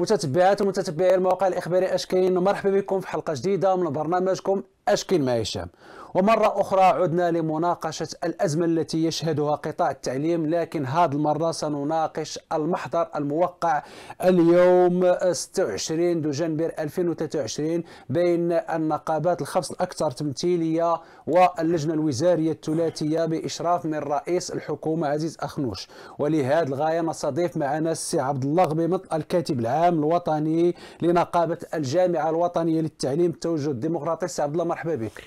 متتبعات ومتتبعي الموقع الاخباري اشكين مرحبا بكم في حلقه جديده من برنامجكم اشكين مع هشام ومره اخرى عدنا لمناقشه الازمه التي يشهدها قطاع التعليم لكن هذه المره سنناقش المحضر الموقع اليوم 26 دجنبر 2023 بين النقابات الخمس الاكثر تمثيليه واللجنه الوزاريه الثلاثيه باشراف من رئيس الحكومه عزيز اخنوش ولهذه الغايه نستضيف معنا السي عبد الله غبيمط الكاتب العام العام الوطني لنقابه الجامعه الوطنيه للتعليم التوجه الديمقراطي سي عبد الله مرحبا بك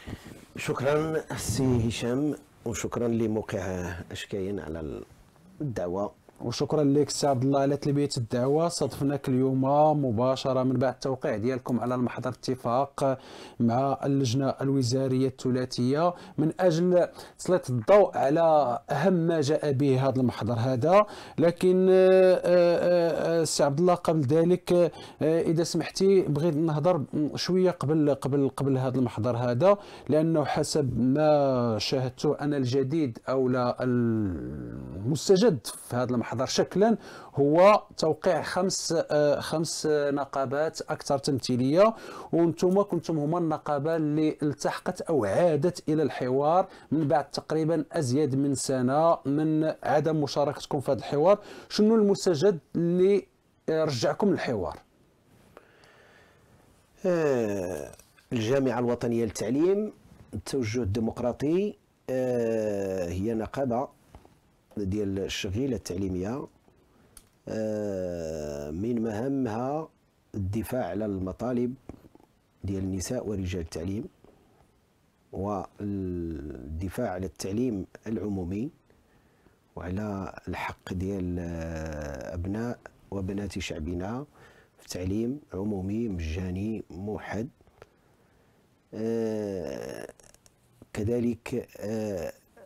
شكرا سي هشام وشكرا لموقع اشكاين على الدعوه وشكرا لك سي عبد الله على تلبيه الدعوه صادفناك اليوم مباشره من بعد التوقيع ديالكم على المحضر اتفاق مع اللجنه الوزاريه الثلاثيه من اجل تسليط الضوء على اهم ما جاء به هذا المحضر هذا لكن آه، آه، آه، سي عبد الله قبل ذلك اذا سمحتي بغيت نهضر شويه قبل قبل قبل هذا المحضر هذا لانه حسب ما شاهدته انا الجديد او لا المستجد في هذا المحضر المحضر شكلا هو توقيع خمس آه، خمس نقابات اكثر تمثيليه وانتم كنتم هما النقابه اللي التحقت او عادت الى الحوار من بعد تقريبا ازيد من سنه من عدم مشاركتكم في هذا الحوار شنو المستجد اللي رجعكم للحوار آه، الجامعه الوطنيه للتعليم التوجه الديمقراطي آه، هي نقابه ديال الشغيله التعليميه آه، من مهامها الدفاع على المطالب ديال النساء ورجال التعليم والدفاع على التعليم العمومي وعلى الحق ديال آه، ابناء وبنات شعبنا في تعليم عمومي مجاني موحد آه، كذلك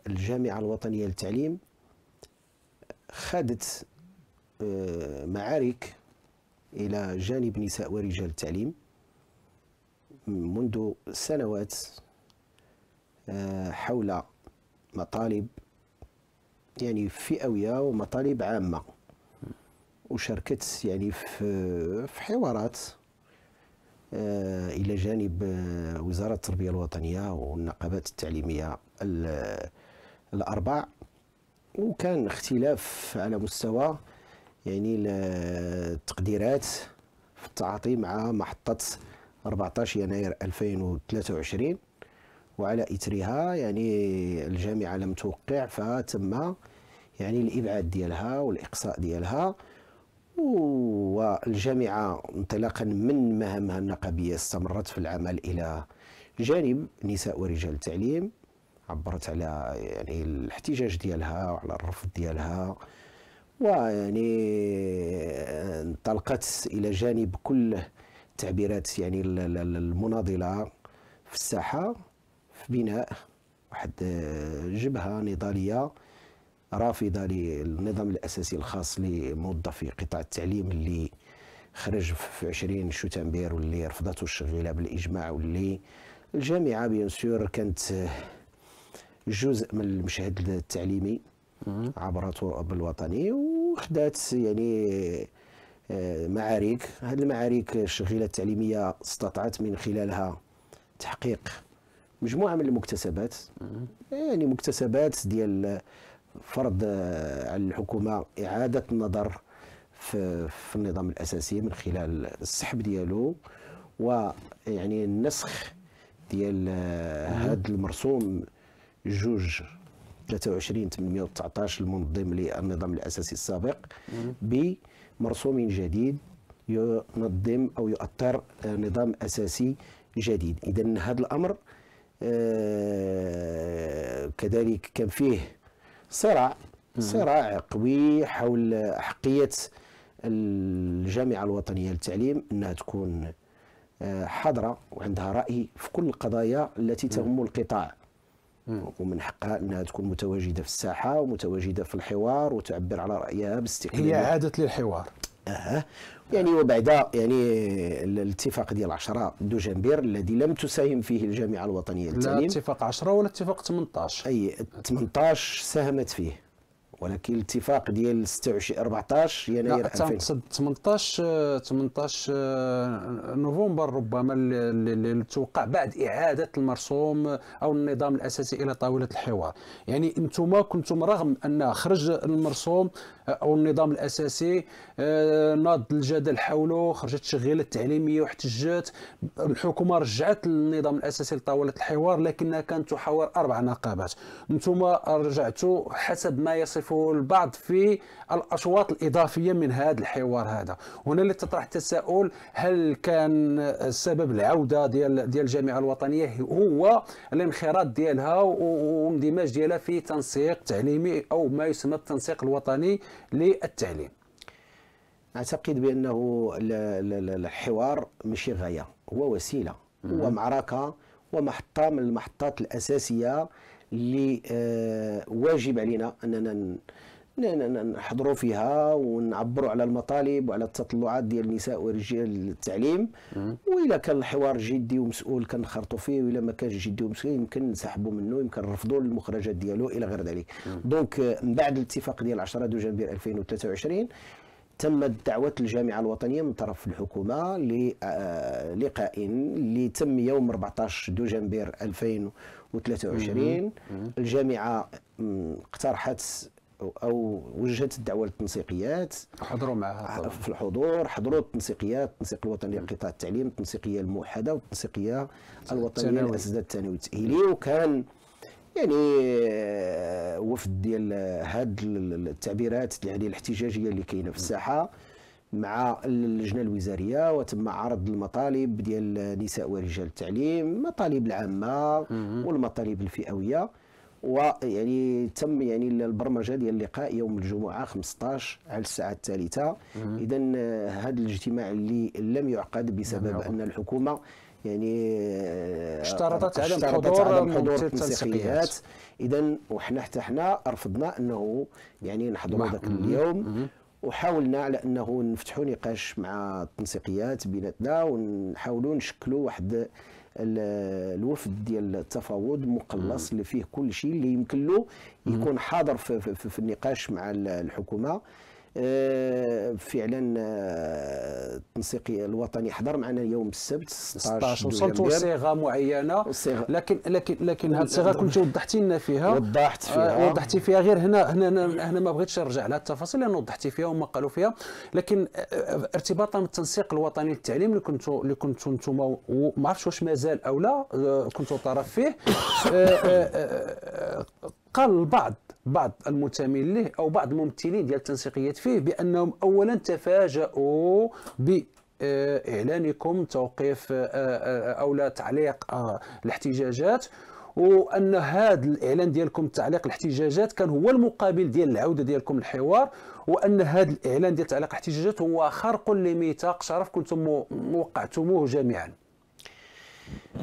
الجامعه الوطنيه للتعليم خدت آه، معارك إلى جانب نساء ورجال التعليم منذ سنوات آه، حول مطالب يعني فئوية ومطالب عامة وشاركت يعني في حوارات آه، إلى جانب وزارة التربية الوطنية والنقابات التعليمية الأربع وكان اختلاف على مستوى يعني التقديرات في التعاطي مع محطة 14 يناير 2023 وعلى إثرها يعني الجامعة لم توقع فتم يعني الإبعاد ديالها والإقصاء ديالها والجامعة انطلاقا من مهامها النقابية استمرت في العمل إلى جانب نساء ورجال التعليم عبرت على يعني الاحتجاج ديالها وعلى الرفض ديالها ويعني انطلقت الى جانب كل تعبيرات يعني المناضله في الساحه في بناء واحد آه، جبهه نضاليه رافضه للنظام الاساسي الخاص لموظفي قطاع التعليم اللي خرج في 20 شتنبر واللي رفضته الشغيله بالاجماع واللي الجامعه بيان سور كانت آه، جزء من المشهد التعليمي عبر التراب الوطني وحدات يعني آه، معارك هذه المعارك الشغيله التعليميه استطاعت من خلالها تحقيق مجموعه من المكتسبات يعني مكتسبات ديال فرض آه، على الحكومه اعاده النظر في, في النظام الاساسي من خلال السحب ديالو ويعني النسخ ديال آه، هذا المرسوم جوج 23 819 المنظم للنظام الاساسي السابق بمرسوم جديد ينظم او يؤطر نظام اساسي جديد اذا هذا الامر آه، كذلك كان فيه صراع صراع قوي حول احقيه الجامعه الوطنيه للتعليم انها تكون آه، حاضره وعندها راي في كل القضايا التي تهم القطاع ومن حقها انها تكون متواجده في الساحه ومتواجده في الحوار وتعبر على رايها باستقلاليه هي عادت للحوار اها يعني وبعد يعني الاتفاق ديال 10 دجنبير الذي لم تساهم فيه الجامعه الوطنيه للتعليم لا اتفاق 10 ولا اتفاق 18 اي 18 ساهمت فيه ولكن الاتفاق ديال 26 14 يناير 2018 18 آه، آه، نوفمبر ربما اللي توقع بعد اعاده المرسوم او النظام الاساسي الى طاوله الحوار يعني انتم كنتم رغم ان خرج المرسوم آه، او النظام الاساسي ناض الجدل حوله خرجت التشغيله التعليميه واحتجت الحكومه رجعت النظام الاساسي لطاوله الحوار لكنها كانت تحاور اربع نقابات انتم رجعتوا حسب ما يصف يشاركوا البعض في الأشواط الإضافية من هذا الحوار هذا هنا اللي تطرح التساؤل هل كان سبب العودة ديال ديال الجامعة الوطنية هو الانخراط ديالها واندماج ديالها في تنسيق تعليمي أو ما يسمى التنسيق الوطني للتعليم اعتقد بانه الحوار ماشي غايه هو وسيله هو معركه ومحطه من المحطات الاساسيه اللي واجب علينا اننا نحضروا فيها ونعبروا على المطالب وعلى التطلعات ديال النساء ورجال التعليم والا كان الحوار جدي ومسؤول كنخرطوا فيه والا ما كانش جدي ومسؤول يمكن نسحبوا منه يمكن نرفضوا المخرجات ديالو الى غير ذلك دونك من بعد الاتفاق ديال 10 دجنبير 2023 تمت دعوة الجامعة الوطنية من طرف الحكومة للقاء آه، اللي تم يوم 14 دجنبير 2023 و23 الجامعه اقترحت او وجهت الدعوه للتنسيقيات حضروا معها في الحضور حضروا التنسيقيات التنسيق الوطني لقطاع التعليم التنسيقيه الموحده والتنسيقيه الوطنيه للاساتذه الثانوي التاهيلي وكان يعني آه، وفد ديال هاد التعبيرات يعني الاحتجاجيه اللي كاينه في الساحه مع اللجنه الوزاريه وتم عرض المطالب ديال نساء ورجال التعليم المطالب العامه والمطالب الفئويه ويعني تم يعني البرمجه ديال اللقاء يوم الجمعه 15 على الساعه الثالثه اذا هذا الاجتماع اللي لم يعقد بسبب ان الحكومه يعني آه، اشترطت عدم حضور حضور التنسيقيات اذا وحنا حتى حنا رفضنا انه يعني نحضروا ذاك اليوم وحاولنا على انه نفتحوا نقاش مع التنسيقيات بيناتنا ونحاولوا نشكلوا واحد الوفد ديال التفاوض مقلص اللي فيه كل شيء اللي يمكن له يكون حاضر في, في, في النقاش مع الحكومه آه، فعلا التنسيق آه، الوطني حضر معنا يوم السبت 16 وصلتوا لصيغه معينه لكن لكن لكن هذه الصيغه كنت وضحتي لنا فيها وضحت آه، فيها وضحتي فيها غير هنا هنا هنا ما بغيتش نرجع لها التفاصيل لان وضحتي فيها وما قالوا فيها لكن ارتباطا بالتنسيق الوطني للتعليم اللي كنتوا اللي كنتوا انتم ما عرفتش واش مازال او لا كنتوا طرف فيه قال البعض بعض المنتمين له او بعض الممثلين ديال التنسيقيات فيه بانهم اولا تفاجؤوا ب اعلانكم توقيف آه، آه، او لا تعليق آه، الاحتجاجات وان هذا الاعلان ديالكم تعليق الاحتجاجات كان هو المقابل ديال العوده ديالكم للحوار وان هذا الاعلان ديال تعليق الاحتجاجات هو خرق لميثاق شرف كنتم وقعتموه جميعا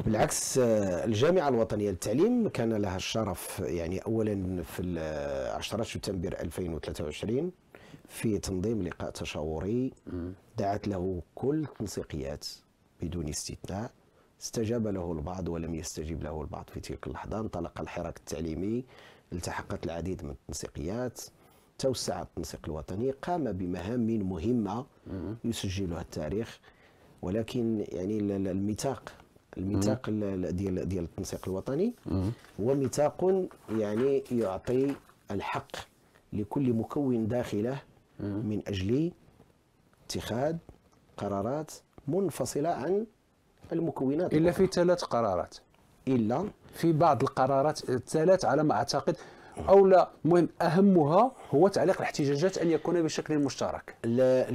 بالعكس آه، الجامعة الوطنية للتعليم كان لها الشرف يعني أولا في 10 آه، سبتمبر 2023 في تنظيم لقاء تشاوري دعت له كل التنسيقيات بدون استثناء استجاب له البعض ولم يستجب له البعض في تلك اللحظة انطلق الحراك التعليمي التحقت العديد من التنسيقيات توسع التنسيق الوطني قام بمهام مهمة يسجلها التاريخ ولكن يعني الميثاق الميثاق ديال ديال التنسيق الوطني هو ميثاق يعني يعطي الحق لكل مكون داخله من اجل اتخاذ قرارات منفصله عن المكونات الا في ثلاث قرارات الا في بعض القرارات الثلاث على ما اعتقد او لا مهم اهمها هو تعليق الاحتجاجات ان يكون بشكل مشترك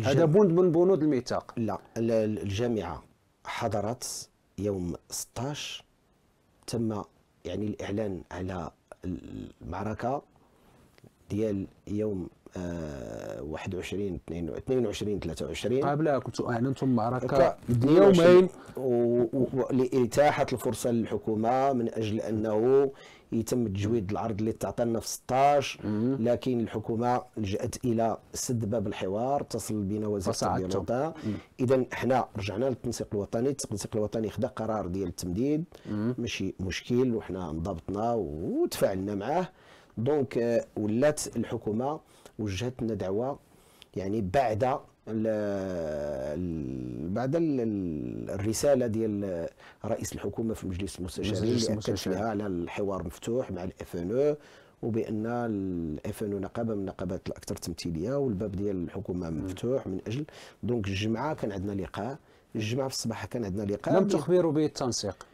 هذا بند من بنود الميثاق لا الجامعه حضرت يوم 16 تم يعني الاعلان على المعركه ديال يوم آه 21 22 23 قبلها كنت اعلنتم معركه يومين و... و... لاتاحه الفرصه للحكومه من اجل انه يتم تجويد العرض اللي تعطى لنا في 16 لكن الحكومه لجات الى سد باب الحوار اتصل بنا وزير التربيه اذا حنا رجعنا للتنسيق الوطني التنسيق الوطني خدا قرار ديال التمديد ماشي مشكل وحنا انضبطنا وتفاعلنا معاه دونك آه، ولات الحكومه وجهت لنا دعوه يعني بعد بعد الرساله ديال رئيس الحكومه في مجلس المستشارين اللي اكد فيها على الحوار مفتوح مع الاف ان او وبان الاف ان او نقابه من النقابات الاكثر تمثيليه والباب ديال الحكومه مفتوح من اجل دونك الجمعه كان عندنا لقاء الجمعه في الصباح كان عندنا لقاء لم تخبروا به التنسيق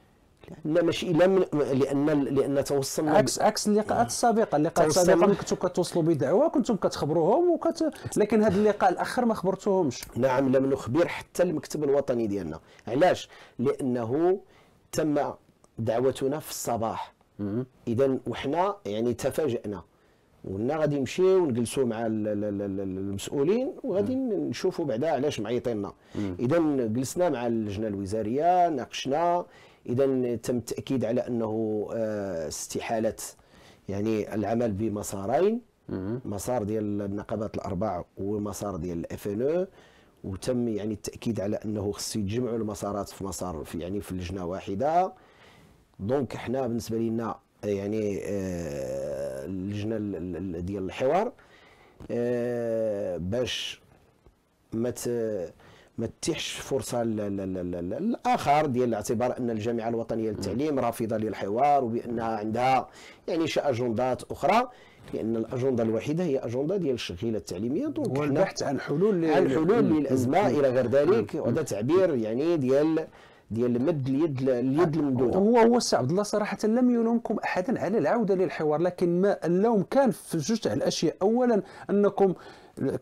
لا ماشي الى من لان لان توصلنا عكس عكس اللقاءات السابقه اللقاءات السابقه كنتم كتوصلوا بدعوه كنتم كتخبروهم وكت... لكن هذا اللقاء الاخر ما خبرتوهمش نعم لم نخبر حتى المكتب الوطني ديالنا علاش لانه تم دعوتنا في الصباح اذا وحنا يعني تفاجئنا قلنا غادي نمشيو نجلسوا مع المسؤولين وغادي نشوفوا بعدا علاش معيطينا اذا جلسنا مع اللجنه الوزاريه ناقشنا اذا تم التاكيد على انه آه، استحاله يعني العمل بمسارين مسار ديال النقابات الاربع ومسار ديال الاف ان او وتم يعني التاكيد على انه خصو يتجمعوا المسارات في مسار في يعني في لجنه واحده دونك حنا بالنسبه لنا آه، يعني آه، اللجنه ديال الحوار باش ما ما تتيحش فرصه للاخر ديال الاعتبار ان الجامعه الوطنيه للتعليم رافضه للحوار وبانها عندها يعني شي اجندات اخرى لان الاجنده الوحيده هي اجنده ديال الشغيله التعليميه دونك والبحث عن حلول عن حلول للازمه الى غير ذلك وهذا تعبير يعني ديال ديال مد اليد اليد الممدوده هو هو السي عبد الله صراحه لم يلومكم احدا على العوده للحوار لكن ما اللوم كان في جوج الاشياء اولا انكم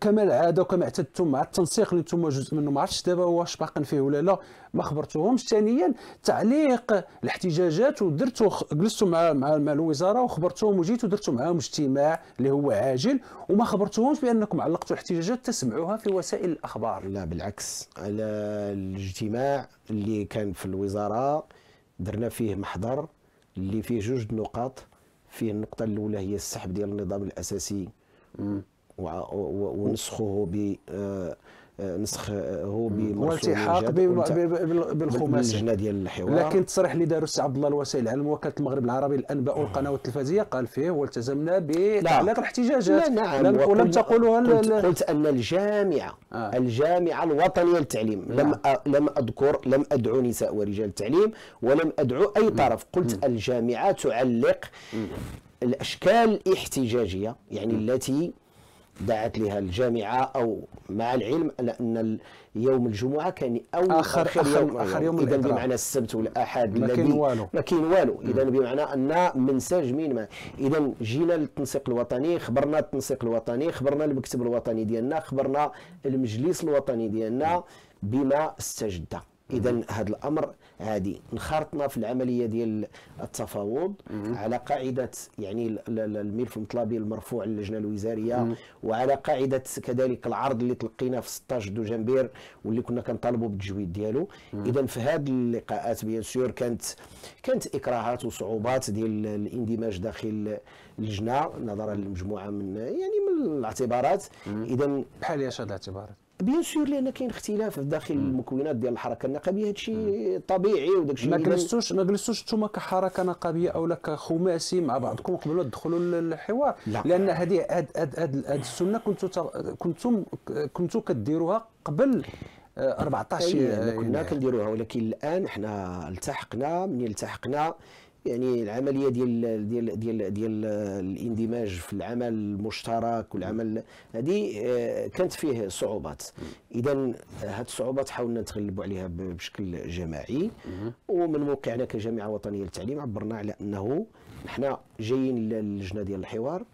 كما العاده وكما اعتدتم مع التنسيق اللي نتوما جزء منه ما عرفتش دابا واش باقين فيه ولا لا ما خبرتوهمش ثانيا تعليق الاحتجاجات ودرتو جلست مع مع الوزاره وخبرتوهم وجيت ودرت معاهم اجتماع اللي هو عاجل وما خبرتوهمش بانكم علقتوا الاحتجاجات تسمعوها في وسائل الاخبار لا بالعكس على الاجتماع اللي كان في الوزاره درنا فيه محضر اللي فيه جوج نقاط فيه النقطه الاولى هي السحب ديال النظام الاساسي م. ونسخه ب آه، آه، نسخه والتحاق بالخماس اللجنه ديال الحوار لكن التصريح اللي داروا السي عبد الله الوسيل على وكاله المغرب العربي الانباء والقنوات التلفزيه قال فيه والتزمنا بتعليق الاحتجاجات نعم ولم تقولها قلت, قلت ان الجامعه آه. الجامعه الوطنيه للتعليم نعم. لم أ... لم اذكر لم ادعو نساء ورجال التعليم ولم ادعو اي طرف قلت الجامعه تعلق الاشكال الاحتجاجيه يعني التي دعت لها الجامعة أو مع العلم أن يوم الجمعة كان أول آخر, آخر, آخر يوم, آخر يوم إذا بمعنى السبت والأحد ما كاين والو ما كاين والو إذا بمعنى أن منساج مين ما إذا جينا للتنسيق الوطني خبرنا التنسيق الوطني خبرنا المكتب الوطني ديالنا خبرنا المجلس الوطني ديالنا بما استجد إذا هذا الأمر هذه انخرطنا في العمليه ديال التفاوض على قاعده يعني الملف المطلبي المرفوع للجنه الوزاريه وعلى قاعده كذلك العرض اللي تلقينا في 16 دجنبير واللي كنا كنطالبوا بالتجويد ديالو اذا في هذه اللقاءات بيان سور كانت كانت اكراهات وصعوبات ديال الاندماج داخل اللجنه نظرا لمجموعه من يعني من الاعتبارات اذا بحال ايش هذه الاعتبارات بيان سور لان كاين اختلاف داخل المكونات ديال الحركه النقابيه هادشي طبيعي وداك الشيء ما جلستوش ما جلستوش انتم كحركه نقابيه او كخماسي مع بعضكم قبل ما تدخلوا للحوار لا. لان هذه هاد هاد هاد, هاد السنه كنتوا كنتم كنتوا كديروها قبل 14 آه، آه، كنا يعني. كنديروها ولكن الان حنا التحقنا من التحقنا يعني العمليه ديال ديال ديال ديال الاندماج في العمل المشترك والعمل هذه آه، كانت فيه صعوبات اذا هذه الصعوبات حاولنا نتغلبوا عليها بشكل جماعي ومن موقعنا كجامعه وطنيه للتعليم عبرنا على انه نحن جايين للجنه ديال الحوار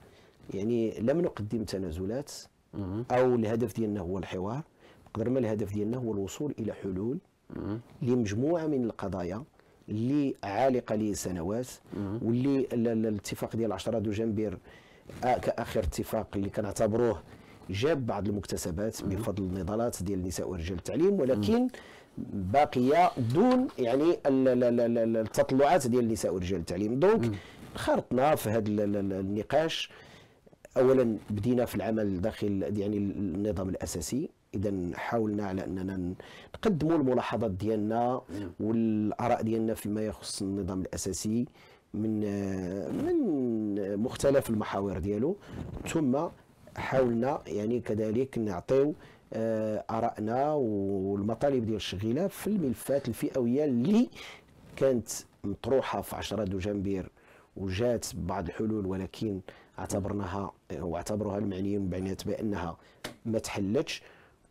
يعني لم نقدم تنازلات او الهدف ديالنا هو الحوار قدر ما الهدف ديالنا هو الوصول الى حلول لمجموعه من القضايا اللي عالقه لي سنوات واللي الاتفاق ديال 10 دجنبير كاخر اتفاق اللي كنعتبروه جاب بعض المكتسبات بفضل النضالات ديال النساء ورجال التعليم ولكن باقيه دون يعني التطلعات ديال النساء ورجال التعليم دونك خرطنا في هذا النقاش اولا بدينا في العمل داخل يعني النظام الاساسي اذا حاولنا على اننا نقدموا الملاحظات ديالنا نعم. والاراء ديالنا فيما يخص النظام الاساسي من من مختلف المحاور ديالو ثم حاولنا يعني كذلك نعطيو آه، ارائنا والمطالب ديال الشغيله في الملفات الفئويه اللي كانت مطروحه في 10 دجنبير وجات بعض الحلول ولكن اعتبرناها واعتبروها المعنيين بانها ما تحلتش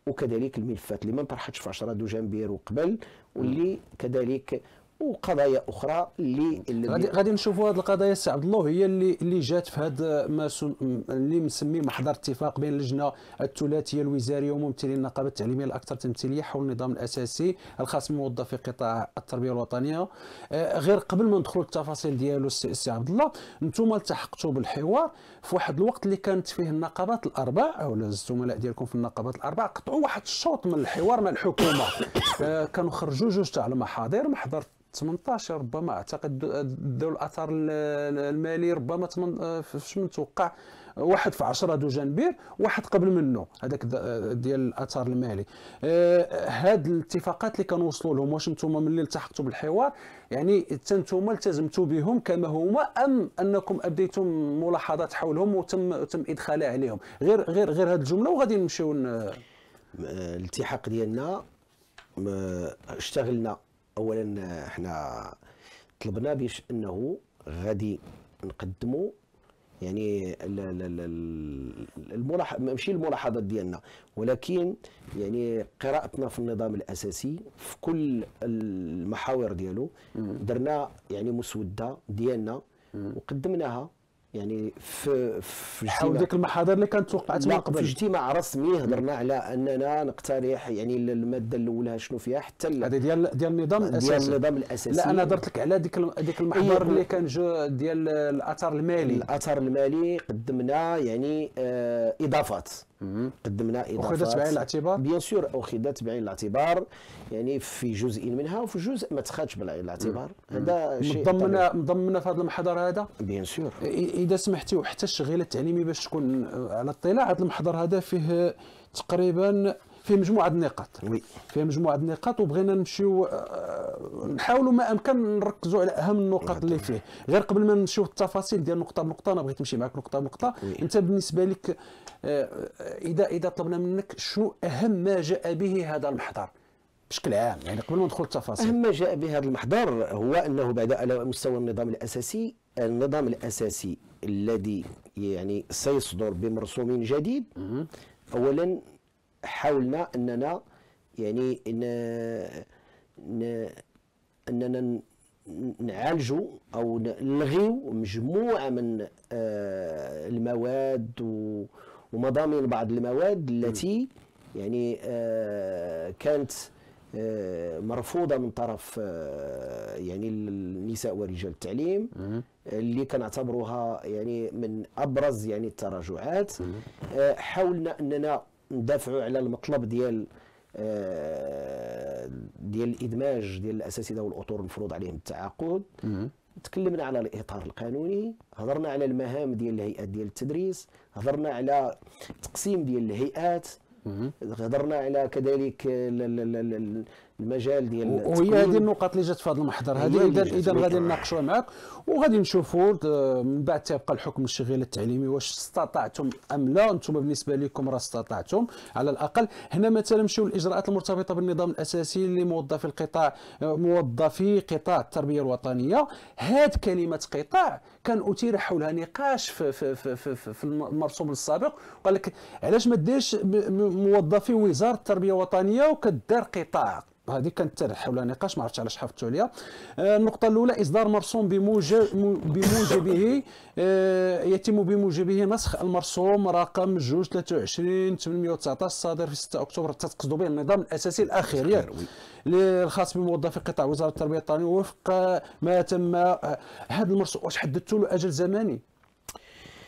وكذلك الملفات اللي ما انطرحتش في 10 دجنبير وقبل واللي كذلك وقضايا اخرى اللي غادي غادي نشوفوا هذه القضايا سي عبد الله هي اللي اللي جات في هذا ما اللي مسميه محضر اتفاق بين اللجنه الثلاثيه الوزاريه وممثلي النقابه التعليميه الاكثر تمثيليه حول النظام الاساسي الخاص بموظفي قطاع التربيه الوطنيه آه، غير قبل ما ندخلوا التفاصيل ديالو سي عبد الله انتم التحقتوا بالحوار في واحد الوقت اللي كانت فيه النقابات الاربع او الزملاء ديالكم في النقابات الاربع قطعوا واحد الشوط من الحوار مع الحكومه آه، كانوا خرجوا جوج تاع المحاضر محضر 18 ربما اعتقد داو الاثر المالي ربما آه، فاش نتوقع واحد في 10 دو جانبير واحد قبل منه هذاك آه، ديال الاثر المالي آه، هاد الاتفاقات اللي كنوصلوا لهم واش نتوما ملي التحقتوا بالحوار يعني حتى نتوما التزمتوا بهم كما هما ام انكم ابديتم ملاحظات حولهم وتم تم ادخالها عليهم غير غير غير هاد الجمله وغادي نمشيو الالتحاق ديالنا اشتغلنا اولا احنا طلبنا باش انه غادي نقدموا يعني الملاحظه ماشي الملاحظات ديالنا ولكن يعني قراءتنا في النظام الاساسي في كل المحاور ديالو درنا يعني مسوده ديالنا وقدمناها يعني في في حول ديك المحاضر اللي كانت توقعت من قبل في اجتماع رسمي هضرنا على اننا نقترح يعني الماده الاولى شنو فيها حتى هذا ديال ديال النظام الاساسي ديال النظام الاساسي لا انا هضرت لك على ديك ديك إيه، المحضر اللي كان جو ديال الاثار المالي الاثار المالي قدمنا يعني آه، اضافات قدمنا اضافات اخذت بعين الاعتبار بيان سور اخذت بعين الاعتبار يعني في جزء منها وفي جزء ما تخدش بعين الاعتبار هذا شيء مضمنه مضمنه في هذا المحضر هذا بيان سور اذا سمحتي وحتى الشغيله التعليمي باش تكون على اطلاع هذا المحضر هذا فيه تقريبا فيه مجموعه النقاط وي فيه مجموعه النقاط وبغينا نمشيو آه، نحاولوا ما امكن نركزوا على اهم النقاط اللي فيه غير قبل ما نمشيو التفاصيل ديال نقطه بنقطه انا بغيت نمشي معك نقطه بنقطه انت بالنسبه لك آه، اذا اذا طلبنا منك شنو اهم ما جاء به هذا المحضر بشكل عام يعني قبل ما ندخل التفاصيل اهم ما جاء به هذا المحضر هو انه بعد على مستوى النظام الاساسي النظام الاساسي الذي يعني سيصدر بمرسوم جديد اولا حاولنا اننا يعني إن اننا نعالجوا او نلغيوا مجموعه من آه، المواد ومضامين بعض المواد التي يعني آه، كانت آه، مرفوضه من طرف يعني النساء ورجال التعليم اللي كنعتبروها يعني من ابرز يعني التراجعات حاولنا اننا ندافعوا على المطلب ديال آه، ديال الادماج ديال الاساتذه والاطر المفروض عليهم التعاقد تكلمنا على الاطار القانوني هضرنا على المهام ديال الهيئات ديال التدريس هضرنا على تقسيم ديال الهيئات هضرنا على كذلك المجال ديال وهي هذه النقاط اللي جات في هذا المحضر هذه اذا اذا غادي نناقشوها معك وغادي نشوفوا آه، من بعد تيبقى الحكم الشغيل التعليمي واش استطعتم ام لا انتم بالنسبه لكم راه استطعتم على الاقل هنا مثلا مشيو الاجراءات المرتبطه بالنظام الاساسي لموظفي القطاع آه، موظفي قطاع التربيه الوطنيه هاد كلمه قطاع كان اثير حولها نقاش في, في, في, في, في المرسوم السابق وقال لك علاش ما ديرش موظفي وزاره التربيه الوطنيه وكدار قطاع هذه كانت ترح حولها نقاش ما عرفتش علاش حفظتو عليها آه، النقطه الاولى اصدار مرسوم بموجب بموجبه آه، يتم بموجبه نسخ المرسوم رقم 223 819 الصادر في 6 اكتوبر تتقصدوا به النظام الاساسي الاخير ياك الخاص بموظفي قطاع وزاره التربيه الوطنيه وفق ما تم آه، هذا المرسوم واش حددتوا له اجل زمني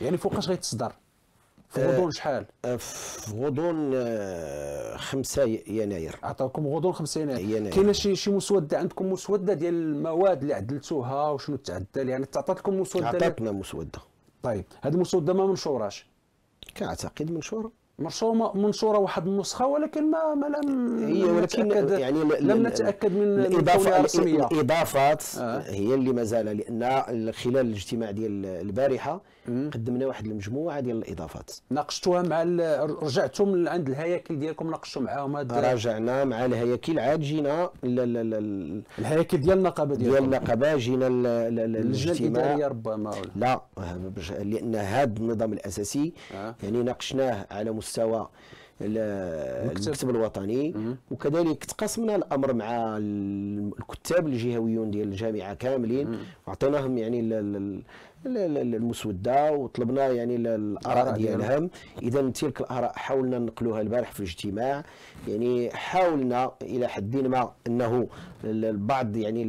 يعني فوقاش غيتصدر في غضون آه، شحال؟ آه، في غضون 5 آه، يناير عطاكم غضون 5 يناير, يناير. كاينه شي شي مسوده عندكم مسوده ديال المواد اللي عدلتوها وشنو تعدل يعني تعطات لكم مسوده عطاتنا مسوده طيب هذه المسوده ما منشوراش كنعتقد منشوره مرسومه منشوره واحد النسخه ولكن ما ما لم هي ولكن يعني لم نتاكد من الاضافه الرسميه الاضافات آه. هي اللي مازال لان خلال الاجتماع ديال البارحه قدمنا واحد المجموعه ديال الاضافات ناقشتوها مع رجعتم عند الهياكل ديالكم ناقشتوا معاهم رجعنا مع الهياكل عاد جينا الهياكل ديال النقابه ديال النقابه جينا اللجنه الاداريه ربما لا لان هذا النظام الاساسي آه. يعني ناقشناه على مستوى المكتب الوطني وكذلك تقاسمنا الامر مع الكتاب الجهويون ديال الجامعه كاملين واعطيناهم يعني المسوده وطلبنا يعني الاراء ديالهم اذا تلك الاراء حاولنا نقلوها البارح في الاجتماع يعني حاولنا الى حد ما انه بعض يعني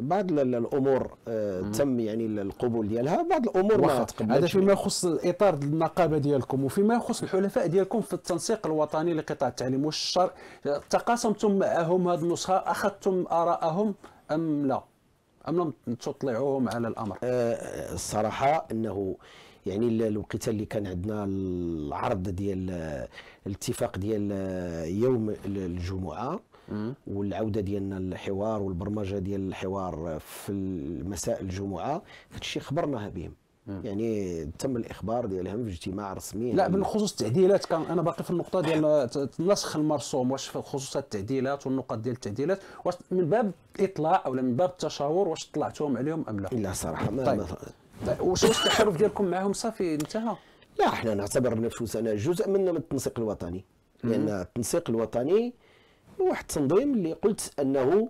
بعض الامور آه، تم يعني القبول ديالها بعض الامور ما هذا فيما يخص الاطار النقابه ديالكم وفيما يخص الحلفاء ديالكم في التنسيق الوطني لقطاع التعليم والشر تقاسمتم معهم هذه النسخه اخذتم اراءهم ام لا؟ ام لم تطلعوهم على الامر؟ أه الصراحه انه يعني الوقيته اللي كان عندنا العرض ديال الاتفاق ديال آه، يوم الجمعه والعوده ديالنا الحوار والبرمجه ديال الحوار آه، في مساء الجمعه هادشي خبرناها بهم يعني تم الاخبار ديالهم في اجتماع رسمي لا بالخصوص التعديلات كان انا باقي في النقطه ديال نسخ المرسوم واش في خصوص التعديلات والنقط ديال التعديلات واش من باب الاطلاع او من باب التشاور واش طلعتهم عليهم ام لا لا صراحه ما طيب. ما طيب، واش التحالف ديالكم معهم صافي انتهى لا احنا نعتبر بنفسنا جزء من التنسيق الوطني لان التنسيق الوطني واحد التنظيم اللي قلت انه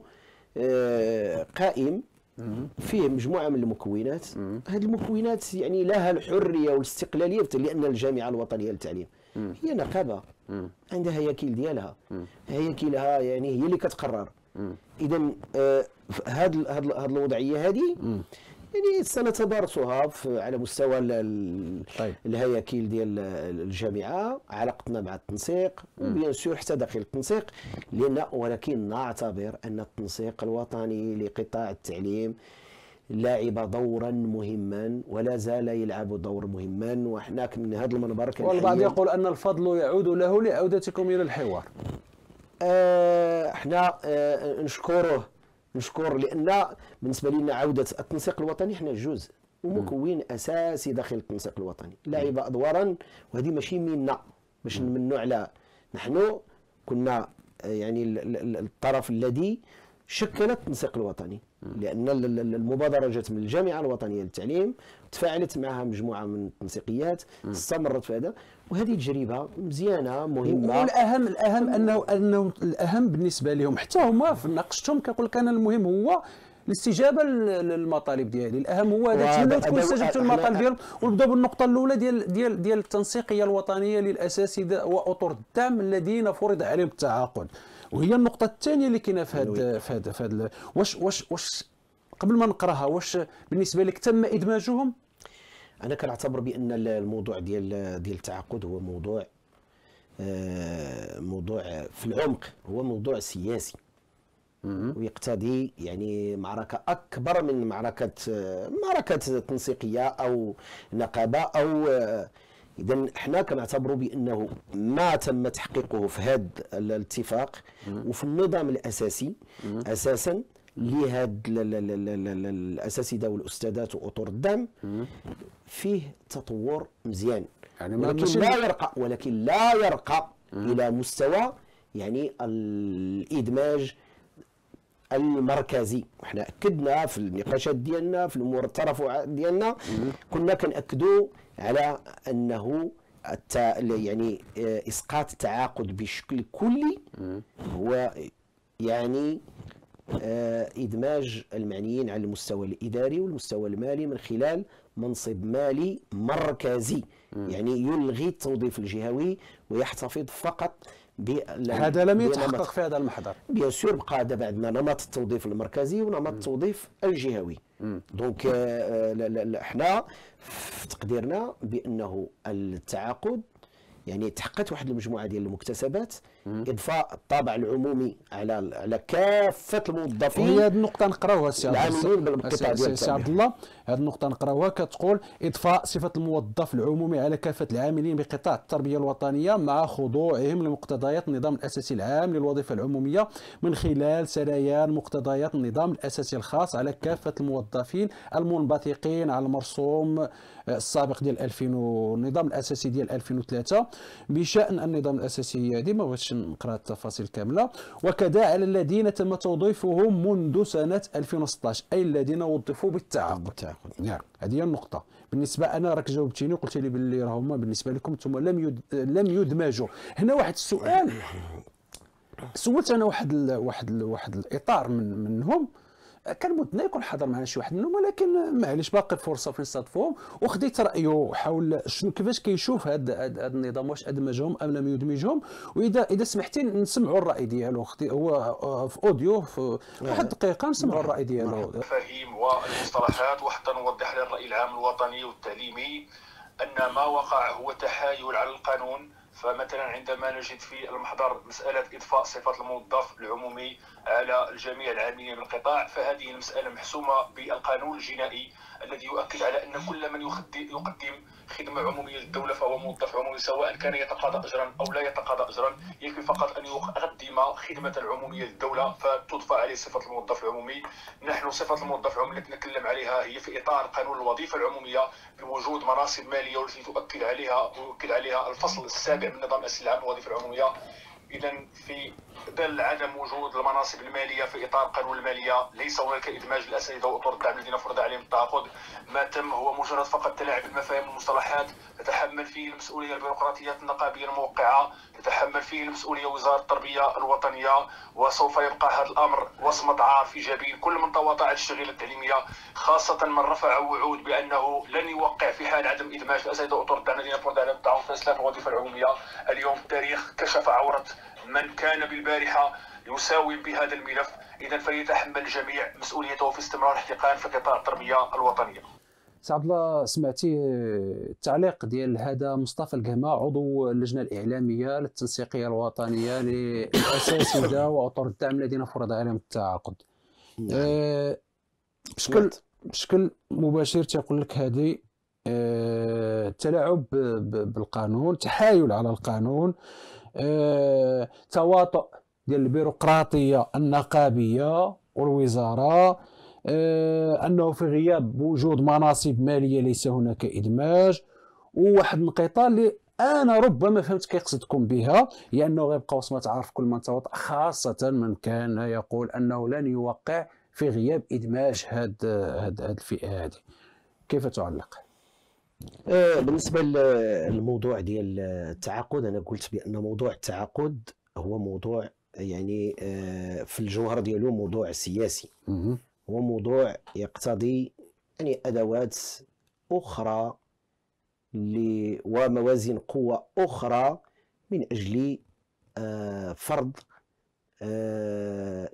آه، قائم فيه مجموعه من المكونات هذه المكونات يعني لها الحريه والاستقلاليه لان الجامعه الوطنيه للتعليم هي نقابه عندها هياكل ديالها هياكلها يعني هي اللي كتقرر اذا هذه آه هذه الوضعيه هذه يعني سنتدارسها على مستوى طيب. الهياكل ديال الجامعه علاقتنا مع التنسيق وبيان سور حتى داخل التنسيق لان ولكن نعتبر ان التنسيق الوطني لقطاع التعليم لعب دورا مهما ولا زال يلعب دور مهما وحنا من هذا المنبر والبعض يقول ان الفضل يعود له لعودتكم الى الحوار آه احنا آه نشكره نشكر لان بالنسبه لنا عوده التنسيق الوطني احنا جزء ومكون اساسي داخل التنسيق الوطني لعب ادوارا وهذه ماشي منا باش نمنوا على نحن كنا آه، يعني الطرف الذي شكل التنسيق الوطني لان المبادره جات من الجامعه الوطنيه للتعليم تفاعلت معها مجموعه من التنسيقيات استمرت في هذا وهذه تجربه مزيانه مهمه والاهم الاهم انه انه الاهم بالنسبه لهم حتى هما في ناقشتهم كيقول لك انا المهم هو الاستجابه للمطالب ديالي الاهم هو هذا تما تكون استجبتوا للمطالب ديالهم ونبداو بالنقطه الاولى ديال ديال ديال التنسيقيه الوطنيه للاساتذه واطر الدعم الذين فرض عليهم التعاقد وهي النقطه الثانيه اللي كاينه في هذا في هذا واش واش واش قبل ما نقراها واش بالنسبه لك تم ادماجهم انا كنعتبر بان الموضوع ديال ديال التعاقد هو موضوع آه، موضوع في العمق هو موضوع سياسي ويقتضي يعني معركه اكبر من معركه آه، معركه تنسيقيه او نقابه او آه، اذا حنا كنعتبروا بانه ما تم تحقيقه في هذا الاتفاق وفي النظام الاساسي اساسا لهاد الاساتذه والاستاذات واطر الدعم فيه تطور مزيان يعني ولكن لا يرقى ولكن لا يرقى الى مستوى يعني الادماج المركزي وحنا اكدنا في النقاشات ديالنا في الامور الترفعات ديالنا كنا كناكدوا على انه الت... يعني آه، اسقاط التعاقد بشكل كلي هو يعني آه، إدماج المعنيين على المستوى الإداري والمستوى المالي من خلال منصب مالي مركزي م. يعني يلغي التوظيف الجهوي ويحتفظ فقط هذا لم يتحقق في هذا المحضر بيان سور بقى دابا عندنا نمط التوظيف المركزي ونمط التوظيف الجهوي دونك احنا آه، في تقديرنا بانه التعاقد يعني تحققت واحد المجموعه ديال المكتسبات اضفاء الطابع العمومي على على كافه الموظفين هي هذه النقطه نقراوها سي العاملين بالقطاع ديال السي عبد الله هذه النقطه نقراوها كتقول اضفاء صفه الموظف العمومي على كافه العاملين بقطاع التربيه الوطنيه مع خضوعهم لمقتضيات النظام الاساسي العام للوظيفه العموميه من خلال سريان مقتضيات النظام الاساسي الخاص على كافه الموظفين المنبثقين على المرسوم آه، السابق ديال 2000 النظام الاساسي ديال 2003 بشان النظام الاساسي ما بغيتش نقرا التفاصيل كامله وكذا على الذين تم توظيفهم منذ سنه 2016 اي الذين وظفوا بالتعاقد بالتعاقد نعم هذه هي النقطه بالنسبه انا راك جاوبتيني وقلت لي باللي راهما بالنسبه لكم انتم لم يد... لم يدمجوا هنا واحد السؤال أيوة. سولت انا واحد ال... واحد ال... واحد الاطار من منهم كان ودنا يكون حضر معنا شي واحد منهم ولكن معليش باقي الفرصه في صادفوهم وخديت رايه حول شنو كيفاش كيشوف هذا النظام واش ادمجهم ام لم يدمجهم واذا اذا سمحتي نسمعوا الراي ديالو اختي هو آه، في اوديو في واحد الدقيقه نسمعوا الراي نعم. ديالو نعم. المفاهيم والمصطلحات وحتى نوضح للراي العام الوطني والتعليمي ان ما وقع هو تحايل على القانون فمثلا عندما نجد في المحضر مساله اضفاء صفه الموظف العمومي على الجميع العاملين بالقطاع فهذه المسألة محسومة بالقانون الجنائي الذي يؤكد على أن كل من يقدم خدمة عمومية للدولة فهو موظف عمومي سواء كان يتقاضى أجرا أو لا يتقاضى أجرا يكفي فقط أن يقدم خدمة العمومية للدولة فتضفى عليه صفة الموظف العمومي نحن صفة الموظف العمومي التي نتكلم عليها هي في إطار قانون الوظيفة العمومية بوجود مناصب مالية والتي تؤكد عليها يؤكد عليها الفصل السابع من نظام السلعة الوظيفة العمومية إذا في دل عدم وجود المناصب الماليه في اطار قانون الماليه، ليس هناك ادماج الاساتذه واطر الدعم الذين فرض عليهم التعاقد، ما تم هو مجرد فقط تلاعب المفاهيم والمصطلحات، تتحمل فيه المسؤوليه البيروقراطيه النقابيه الموقعه، تتحمل فيه المسؤوليه وزاره التربيه الوطنيه، وسوف يبقى هذا الامر وصمه عار في جبين كل من تواطا على الشغيله التعليميه، خاصه من رفع وعود بانه لن يوقع في حال عدم ادماج الاساتذه واطر الدعم الذين فرض عليهم التعاقد في الوظيفه العموميه، اليوم التاريخ كشف عوره من كان بالبارحة يساوم بهذا الملف إذا فليتحمل الجميع مسؤوليته في استمرار احتقان في قطاع التربية الوطنية سعد الله سمعتي التعليق ديال هذا مصطفى القهما عضو اللجنة الإعلامية للتنسيقية الوطنية للأساتذة وأطر الدعم الذين فرض عليهم التعاقد نعم. آه، بشكل نعم. بشكل مباشر تيقول لك هذه آه، التلاعب بالقانون تحايل على القانون آه، تواطؤ ديال البيروقراطيه النقابيه والوزاره آه، انه في غياب وجود مناصب ماليه ليس هناك ادماج وواحد القطاع اللي انا ربما فهمت كيقصدكم بها هي انه غيبقى وصمه عارف كل من تواطؤ خاصه من كان يقول انه لن يوقع في غياب ادماج هاد هاد, هاد الفئه هذه كيف تعلق؟ آه، بالنسبه للموضوع ديال التعاقد انا قلت بان موضوع التعاقد هو موضوع يعني آه، في الجوهر ديالو موضوع سياسي هو موضوع يقتضي يعني ادوات اخرى وموازين قوه اخرى من اجل آه، فرض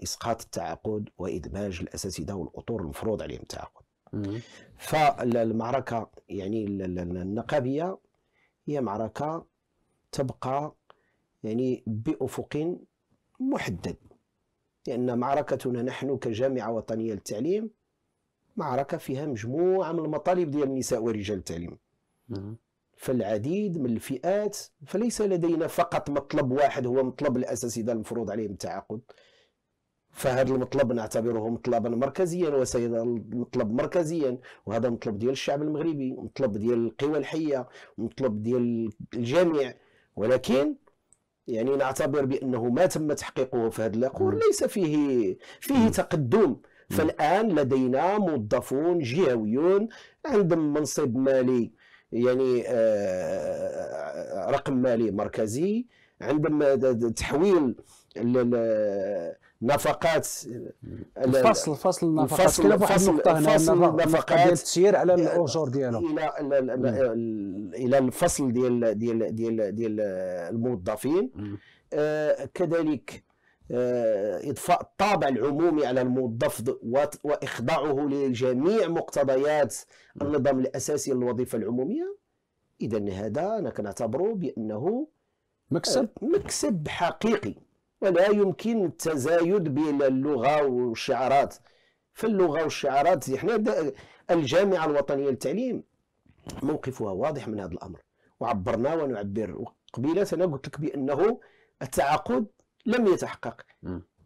اسقاط التعاقد وادماج الاساتذه والاطور المفروض عليهم التعاقد فالمعركة يعني النقابية هي معركة تبقى يعني بأفق محدد لأن معركتنا نحن كجامعة وطنية للتعليم معركة فيها مجموعة من المطالب ديال النساء ورجال التعليم فالعديد من الفئات فليس لدينا فقط مطلب واحد هو مطلب الأساسي ده المفروض عليه التعاقد فهذا المطلب نعتبره مطلبا مركزيا وسيد المطلب مركزيا وهذا مطلب ديال الشعب المغربي مطلب ديال القوى الحيه مطلب ديال الجميع ولكن يعني نعتبر بانه ما تم تحقيقه في هذا الاقور ليس فيه فيه تقدم فالان لدينا موظفون جهويون عندهم منصب مالي يعني آه، رقم مالي مركزي عندما تحويل نفقات الفصل فصل النفقات الفصل كلا واحد نقطة هنا النفقه ديال التسيير على الاجور ديالهم الى الى الفصل ديال ديال ديال ديال الموظفين آه، كذلك آه، اضفاء الطابع العمومي على الموظف واخضاعه لجميع مقتضيات النظام الاساسي للوظيفه العموميه اذا هذا انا كنعتبره بانه مكسب آه، مكسب حقيقي ولا يمكن التزايد بين اللغه والشعارات فاللغه والشعارات احنا الجامعه الوطنيه للتعليم موقفها واضح من هذا الامر وعبرنا ونعبر قبيله انا قلت لك بانه التعاقد لم يتحقق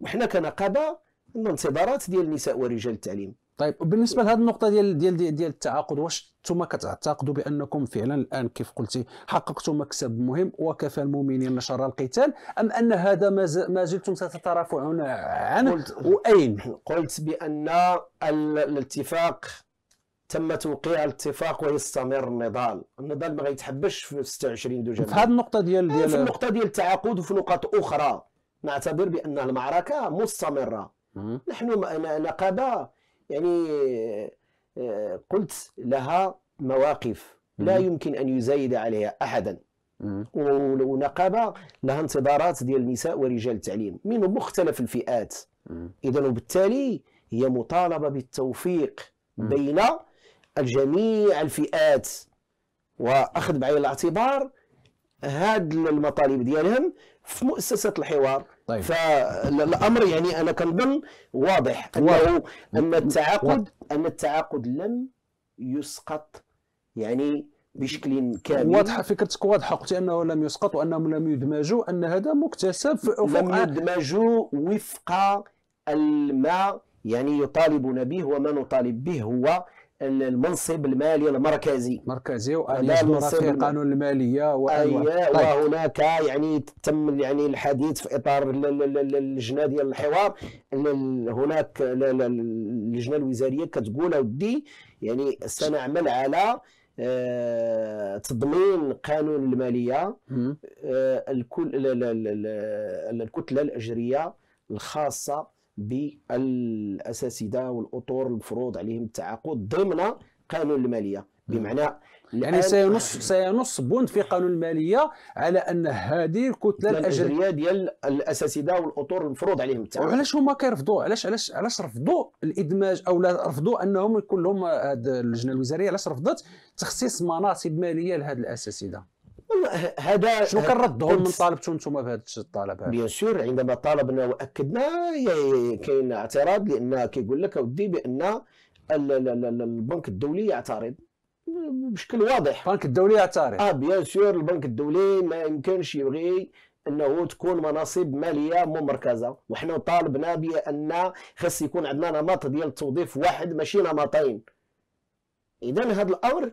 وحنا كنقابه عندنا انتظارات ديال النساء ورجال التعليم طيب بالنسبه لهذه النقطه ديال ديال ديال, ديال التعاقد واش انتم كتعتقدوا بانكم فعلا الان كيف قلتي حققتم مكسب مهم وكفى المؤمنين شر القتال ام ان هذا ما زلتم ستترافعون عنه قلت واين؟ قلت بان الاتفاق تم توقيع الاتفاق ويستمر النضال، النضال ما غيتحبش في 26 دو دجنة في هذه النقطة ديال ديال في النقطة ديال التعاقد وفي نقاط أخرى نعتبر بأن المعركة مستمرة نحن نقابة يعني آه، قلت لها مواقف لا يمكن أن يزايد عليها أحدا ونقابة لها انتظارات ديال النساء ورجال التعليم من مختلف الفئات إذا وبالتالي هي مطالبة بالتوفيق بين جميع الفئات واخذ بعين الاعتبار هاد المطالب ديالهم في مؤسسه الحوار طيب. فالامر يعني انا كنظن واضح انه واضح. ان التعاقد ان التعاقد لم يسقط يعني بشكل كامل واضحه فكرتك واضحه قلت انه لم يسقط وانهم لم يدمجوا ان هذا مكتسب لم يدمجوا وفق ما يعني يطالبون به وما نطالب به هو المنصب المالي المركزي مركزي وأليس في قانون الماليه وأيوة. طيب. وهناك يعني تم يعني الحديث في اطار اللجنه ديال الحوار هناك اللجنه الوزاريه كتقول اودي يعني سنعمل على آه، تضمين قانون الماليه آه، الكتله الاجريه الخاصه بالاساسده والاطور المفروض عليهم التعاقد ضمن قانون الماليه بمعنى يعني سينص سينص بوند في قانون الماليه على ان هذه الكتله الاجريه ديال الاساسده والاطور المفروض عليهم التعاقد وعلاش هما كيرفضوا علاش علاش علاش رفضوا الادماج او رفضوا انهم يكون لهم هذه اللجنه الوزاريه علاش رفضت تخصيص مناصب ماليه لهذه الاساسده هذا شنو كان ردهم من طالبتو انتم في هذا الطلب هذا؟ بيان سور عندما طالبنا واكدنا كاين اعتراض لان كيقول لك اودي بان البنك الدولي يعترض بشكل واضح البنك الدولي يعترض اه بيان سور البنك الدولي ما يمكنش يبغي انه تكون مناصب ماليه ممركزه وحنا طالبنا بان خاص يكون عندنا نمط ديال التوظيف واحد ماشي نمطين اذا هذا الامر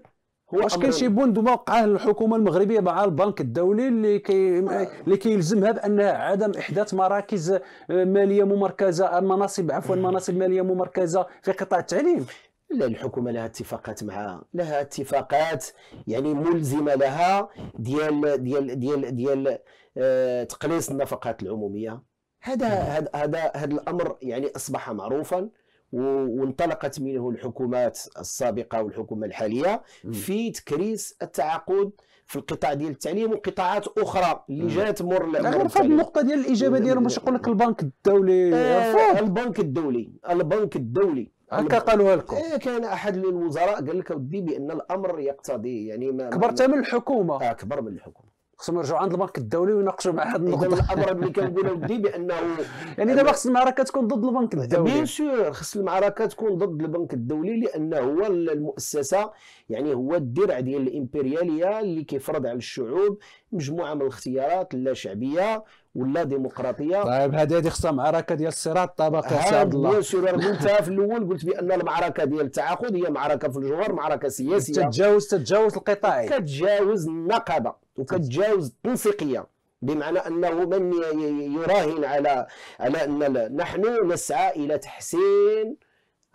واش كاين شي بوند ما الحكومه المغربيه مع البنك الدولي اللي كي اللي كيلزمها بان عدم احداث مراكز آه، ماليه ممركزه آه، مناصب عفوا مناصب ماليه ممركزه في قطاع التعليم لا الحكومه لها اتفاقات معها لها اتفاقات يعني ملزمه لها ديال ديال ديال ديال آه تقليص النفقات العموميه هذا هذا هذا الامر يعني اصبح معروفا وانطلقت منه الحكومات السابقه والحكومه الحاليه في تكريس التعاقد في القطاع ديال التعليم وقطاعات اخرى اللي جات مر غير في النقطه ديال الاجابه ديالو باش يقول لك البنك الدولي آه البنك الدولي البنك الدولي هكا قالوها لكم إيه كان احد الوزراء قال لك اودي بان الامر يقتضي يعني ما كبر من الحكومه آه، اكبر من الحكومه خصهم يرجعوا عند البنك الدولي ويناقشوا مع هذا النقطه الامر اللي كنقول ودي بانه يعني دابا خص المعركه تكون ضد البنك الدولي آه، بيان سور خص المعركه تكون ضد البنك الدولي لانه هو المؤسسه يعني هو الدرع ديال الامبرياليه اللي كيفرض على الشعوب مجموعه من الاختيارات لا شعبيه ولا ديمقراطيه طيب هذه هذه خصها معركه ديال الصراع الطبقي سي الله بيان سور قلتها في الاول قلت بان المعركه ديال التعاقد هي معركه في الجوار معركه سياسيه تتجاوز تتجاوز القطاعي تتجاوز النقابه وكتجاوز التنسيقيه بمعنى انه من يراهن على على ان نحن نسعى الى تحسين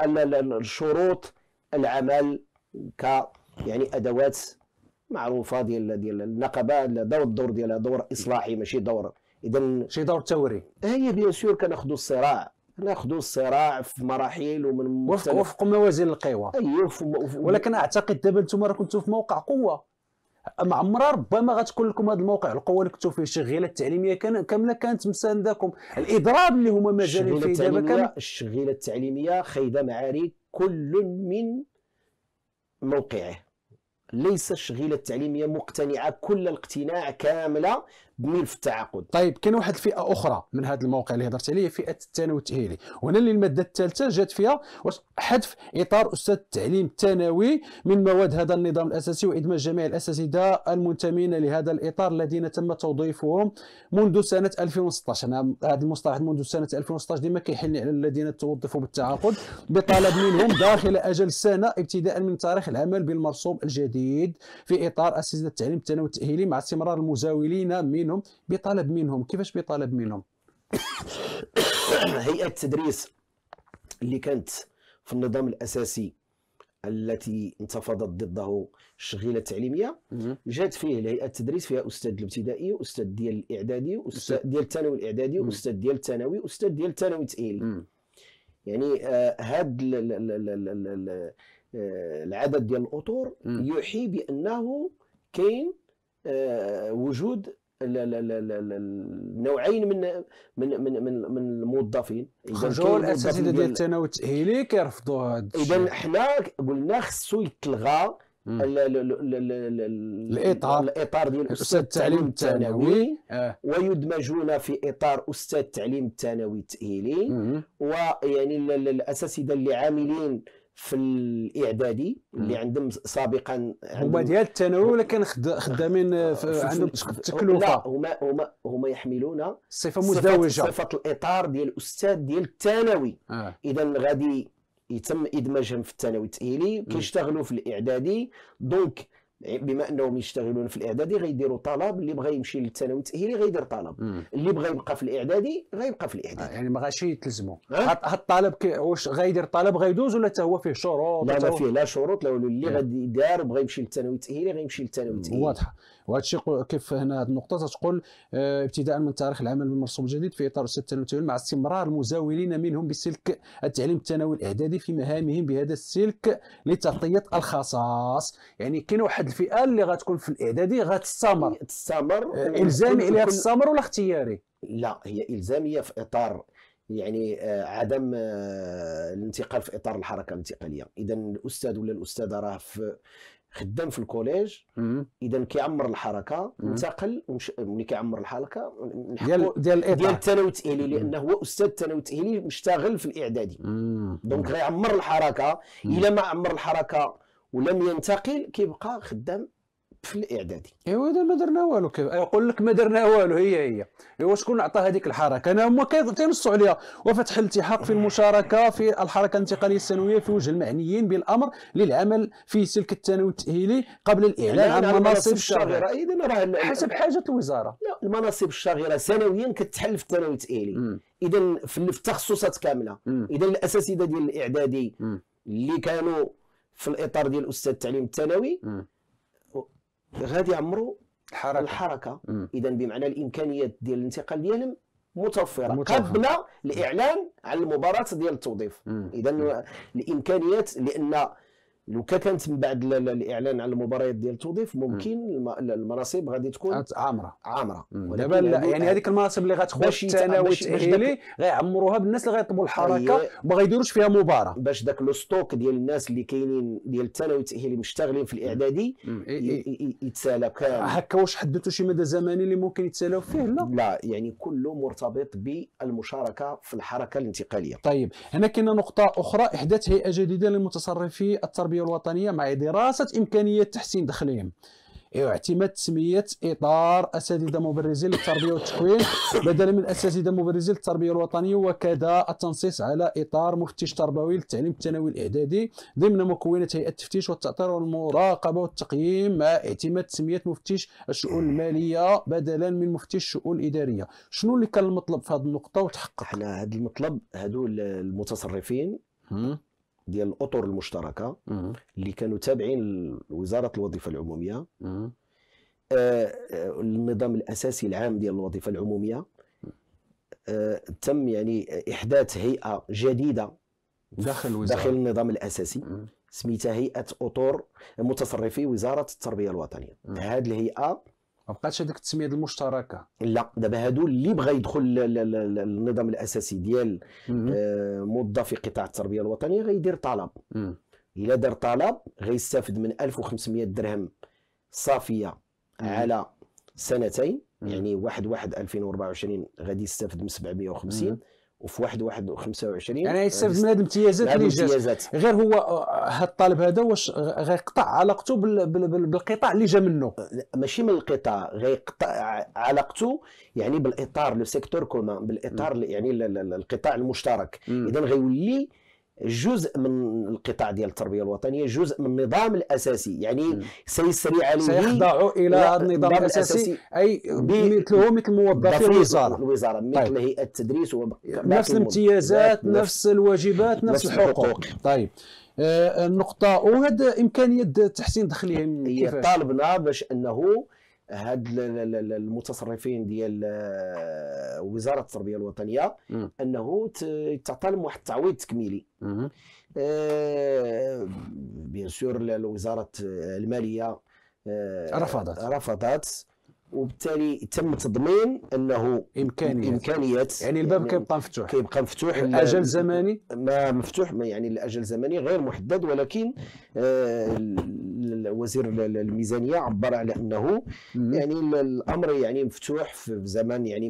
الشروط العمل ك يعني ادوات معروفه ديال ديال النقابه دور الدور ديالها دور اصلاحي ماشي دور اذا ماشي دور ثوري هي بيان سور كناخذوا الصراع ناخذوا الصراع في مراحل ومن وفق وفق موازين القوى ايوه ولكن اعتقد دابا انتم راه كنتوا في موقع قوه مع عمرها ربما غتكون لكم هذا الموقع القوه اللي كنتوا فيه الشغيله التعليميه كان كامله كانت مسانداكم الاضراب اللي هما مازالين فيه دابا كان الشغيله التعليميه خايده معاري كل من موقعه ليس الشغيله التعليميه مقتنعه كل الاقتناع كامله بنين في التعاقد طيب كاين واحد الفئه اخرى من هذا الموقع اللي هضرت عليه فئه الثانوي التاهيلي وهنا اللي الماده الثالثه جات فيها واش حذف اطار استاذ التعليم الثانوي من مواد هذا النظام الاساسي وادماج جميع الاساتذه المنتمين لهذا الاطار الذين تم توظيفهم منذ سنه 2016 انا هذا المصطلح منذ سنه 2016 ديما كيحلني على الذين توظفوا بالتعاقد بطلب منهم داخل اجل السنه ابتداء من تاريخ العمل بالمرسوم الجديد في اطار اساتذه التعليم الثانوي التاهيلي مع استمرار المزاولين من منهم بيطالب منهم كيفاش بيطالب منهم هيئه التدريس اللي كانت في النظام الاساسي التي انتفضت ضده الشغيله التعليميه جات فيه الهيئة التدريس فيها استاذ الابتدائي واستاذ ديال الاعدادي واستاذ ديال الثانوي الاعدادي واستاذ ديال الثانوي واستاذ ديال الثانوي تقيل يعني هذا العدد ديال الاطر يوحي بانه كاين آه وجود النوعين من من من من, من الموظفين خرجوا الاساتذه ديال الثانوي التاهيلي كيرفضوا هذا اذا حنا قلنا خصو يتلغى الاطار الاطار ديال استاذ التعليم الثانوي ويدمجون في اطار استاذ التعليم الثانوي التاهيلي ويعني الاساتذه اللي عاملين في الاعدادي اللي عندهم سابقا هما ديال الثانوي ولا كان خدامين آه، عندهم التكلفه لا هما هما هما يحملون صفه مزدوجه صفه الاطار ديال الاستاذ ديال الثانوي آه. اذا غادي يتم ادماجهم في الثانوي التاهيلي كيشتغلوا في الاعدادي دونك إيه، بما انهم يشتغلون في الاعدادي غيديروا طلب اللي بغى يمشي للثانوي التاهيلي غيدير طلب مم. اللي بغى يبقى في الاعدادي غيبقى في الاعدادي آه، يعني ما غاش يتلزموا هذا الطالب واش غيدير طلب غيدوز ولا حتى هو فيه شروط لا ما فيه لا شروط لا والو اللي غادي يدار بغى يمشي للثانوي التاهيلي غيمشي للثانوي التاهيلي واضحه وهذا الشيء كيف هنا هذه النقطه تتقول آه، ابتداء من تاريخ العمل بالمرسوم الجديد في اطار السد التنموي مع استمرار المزاولين منهم بسلك التعليم الثانوي الاعدادي في مهامهم بهذا السلك لتغطيه الخصائص يعني كاين واحد الفئه اللي غتكون في الاعدادي غتستمر تستمر آه، الزامي عليها تستمر ولا اختياري لا هي الزاميه في اطار يعني آه، عدم الانتقال في اطار الحركه الانتقاليه اذا الاستاذ ولا الاستاذه راه في خدام في الكوليج اذا كيعمر الحركه انتقل ملي كيعمر الحركه ديال ديال الاطار ديال الثانوي التاهيلي لانه هو استاذ الثانوي التاهيلي مشتغل في الاعدادي دونك غيعمر الحركه الا ما عمر الحركه ولم ينتقل كيبقى خدام في الاعدادي ايوا هذا ما درنا والو كيف يقول لك ما درنا والو هي هي ايوا شكون عطى هذيك الحركه انا هما كينصوا عليها وفتح الالتحاق في المشاركه في الحركه الانتقاليه السنويه في وجه المعنيين بالامر للعمل في سلك الثانوي التاهيلي قبل الاعلان يعني عن المناصب الشاغره اذا راه حسب حاجه الوزاره لا المناصب الشاغره سنويا كتحل في الثانوي التاهيلي اذا في التخصصات كامله اذا الاساتذه ديال الاعدادي اللي كانوا في الاطار ديال استاذ التعليم الثانوي غادي يعمروا الحركه الحركه اذا بمعنى الامكانيات ديال الانتقال ديالهم متوفره قبل الاعلان عن المباراه ديال التوظيف اذا الامكانيات لان لو كانت من بعد الاعلان على المباريات ديال توظيف ممكن م. المناصب غادي تكون عامره عامره دابا يعني, يعني هذيك المناصب اللي غتخرج الثانوي التاهيلي غيعمروها بالناس اللي غيطلبوا الحركه وما أيوة. غيديروش فيها مباراه باش داك لو ستوك ديال الناس اللي كاينين ديال الثانوي التاهيلي مشتغلين في الاعدادي يتسالى كامل هكا واش حددتوا شي مدى زمني اللي ممكن يتسالاو فيه لا لا يعني كله مرتبط بالمشاركه في الحركه الانتقاليه طيب هنا كاينه نقطه اخرى احداث هيئه جديده للمتصرفي التربيه العربيه الوطنيه مع دراسه امكانيه تحسين دخلهم اعتماد تسميه اطار اساتذه مبرزين للتربيه والتكوين بدلا من اساتذه مبرزين للتربيه الوطنيه وكذا التنصيص على اطار مفتش تربوي للتعليم الثانوي الاعدادي ضمن مكونات هيئه التفتيش والتاطير والمراقبه والتقييم مع اعتماد تسميه مفتش الشؤون الماليه بدلا من مفتش الشؤون الاداريه شنو اللي كان المطلب في هذه النقطه وتحقق احنا هذا المطلب هذو المتصرفين ديال الاطر المشتركه اللي كانوا تابعين لوزاره الوظيفه العموميه آه،, آه النظام الاساسي العام ديال الوظيفه العموميه آه تم يعني احداث هيئه جديده داخل الوزاره داخل النظام الاساسي سميتها هيئه اطر متصرفي وزاره التربيه الوطنيه هذه الهيئه ما بقاتش هذيك التسميه المشتركه لا دابا هادو اللي بغى يدخل النظام الاساسي ديال آه، موظف في قطاع التربيه الوطنيه غيدير طلب الا دار طلب غيستافد من 1500 درهم صافيه مم. على سنتين مم. يعني 1 1 2024 غادي يستافد من 750 وفي 1 1 25 يعني يستافد من هذه الامتيازات اللي جات غير هو هذا آه، الطالب هذا واش غيقطع علاقته بال... بال... بالقطاع اللي جا منه أه، ماشي من القطاع غيقطع علاقته يعني بالاطار لو سيكتور كومان بالاطار يعني القطاع المشترك اذا غيولي جزء من القطاع ديال التربيه الوطنيه جزء من النظام الاساسي يعني سيسري عليه سيخضع الى النظام الاساسي اي مثله مثل موظفي الوزاره الوزاره مثل طيب. هيئه التدريس نفس الامتيازات نفس الواجبات نفس, الحقوق. طيب آه النقطه وهذا امكانيه تحسين دخلهم كيف طالبنا باش انه هاد المتصرفين ديال آه، وزاره التربيه الوطنيه م. انه تعطى لهم واحد التعويض تكميلي آه بيان سور وزاره آه، الماليه آه رفضت رفضت وبالتالي تم تضمين انه امكانيات امكانيات يعني الباب يعني كيبقى مفتوح كيبقى مفتوح الاجل الزمني ما مفتوح ما يعني الاجل زمني غير محدد ولكن آه وزير الميزانيه عبر على انه مم. يعني الامر يعني مفتوح في زمان يعني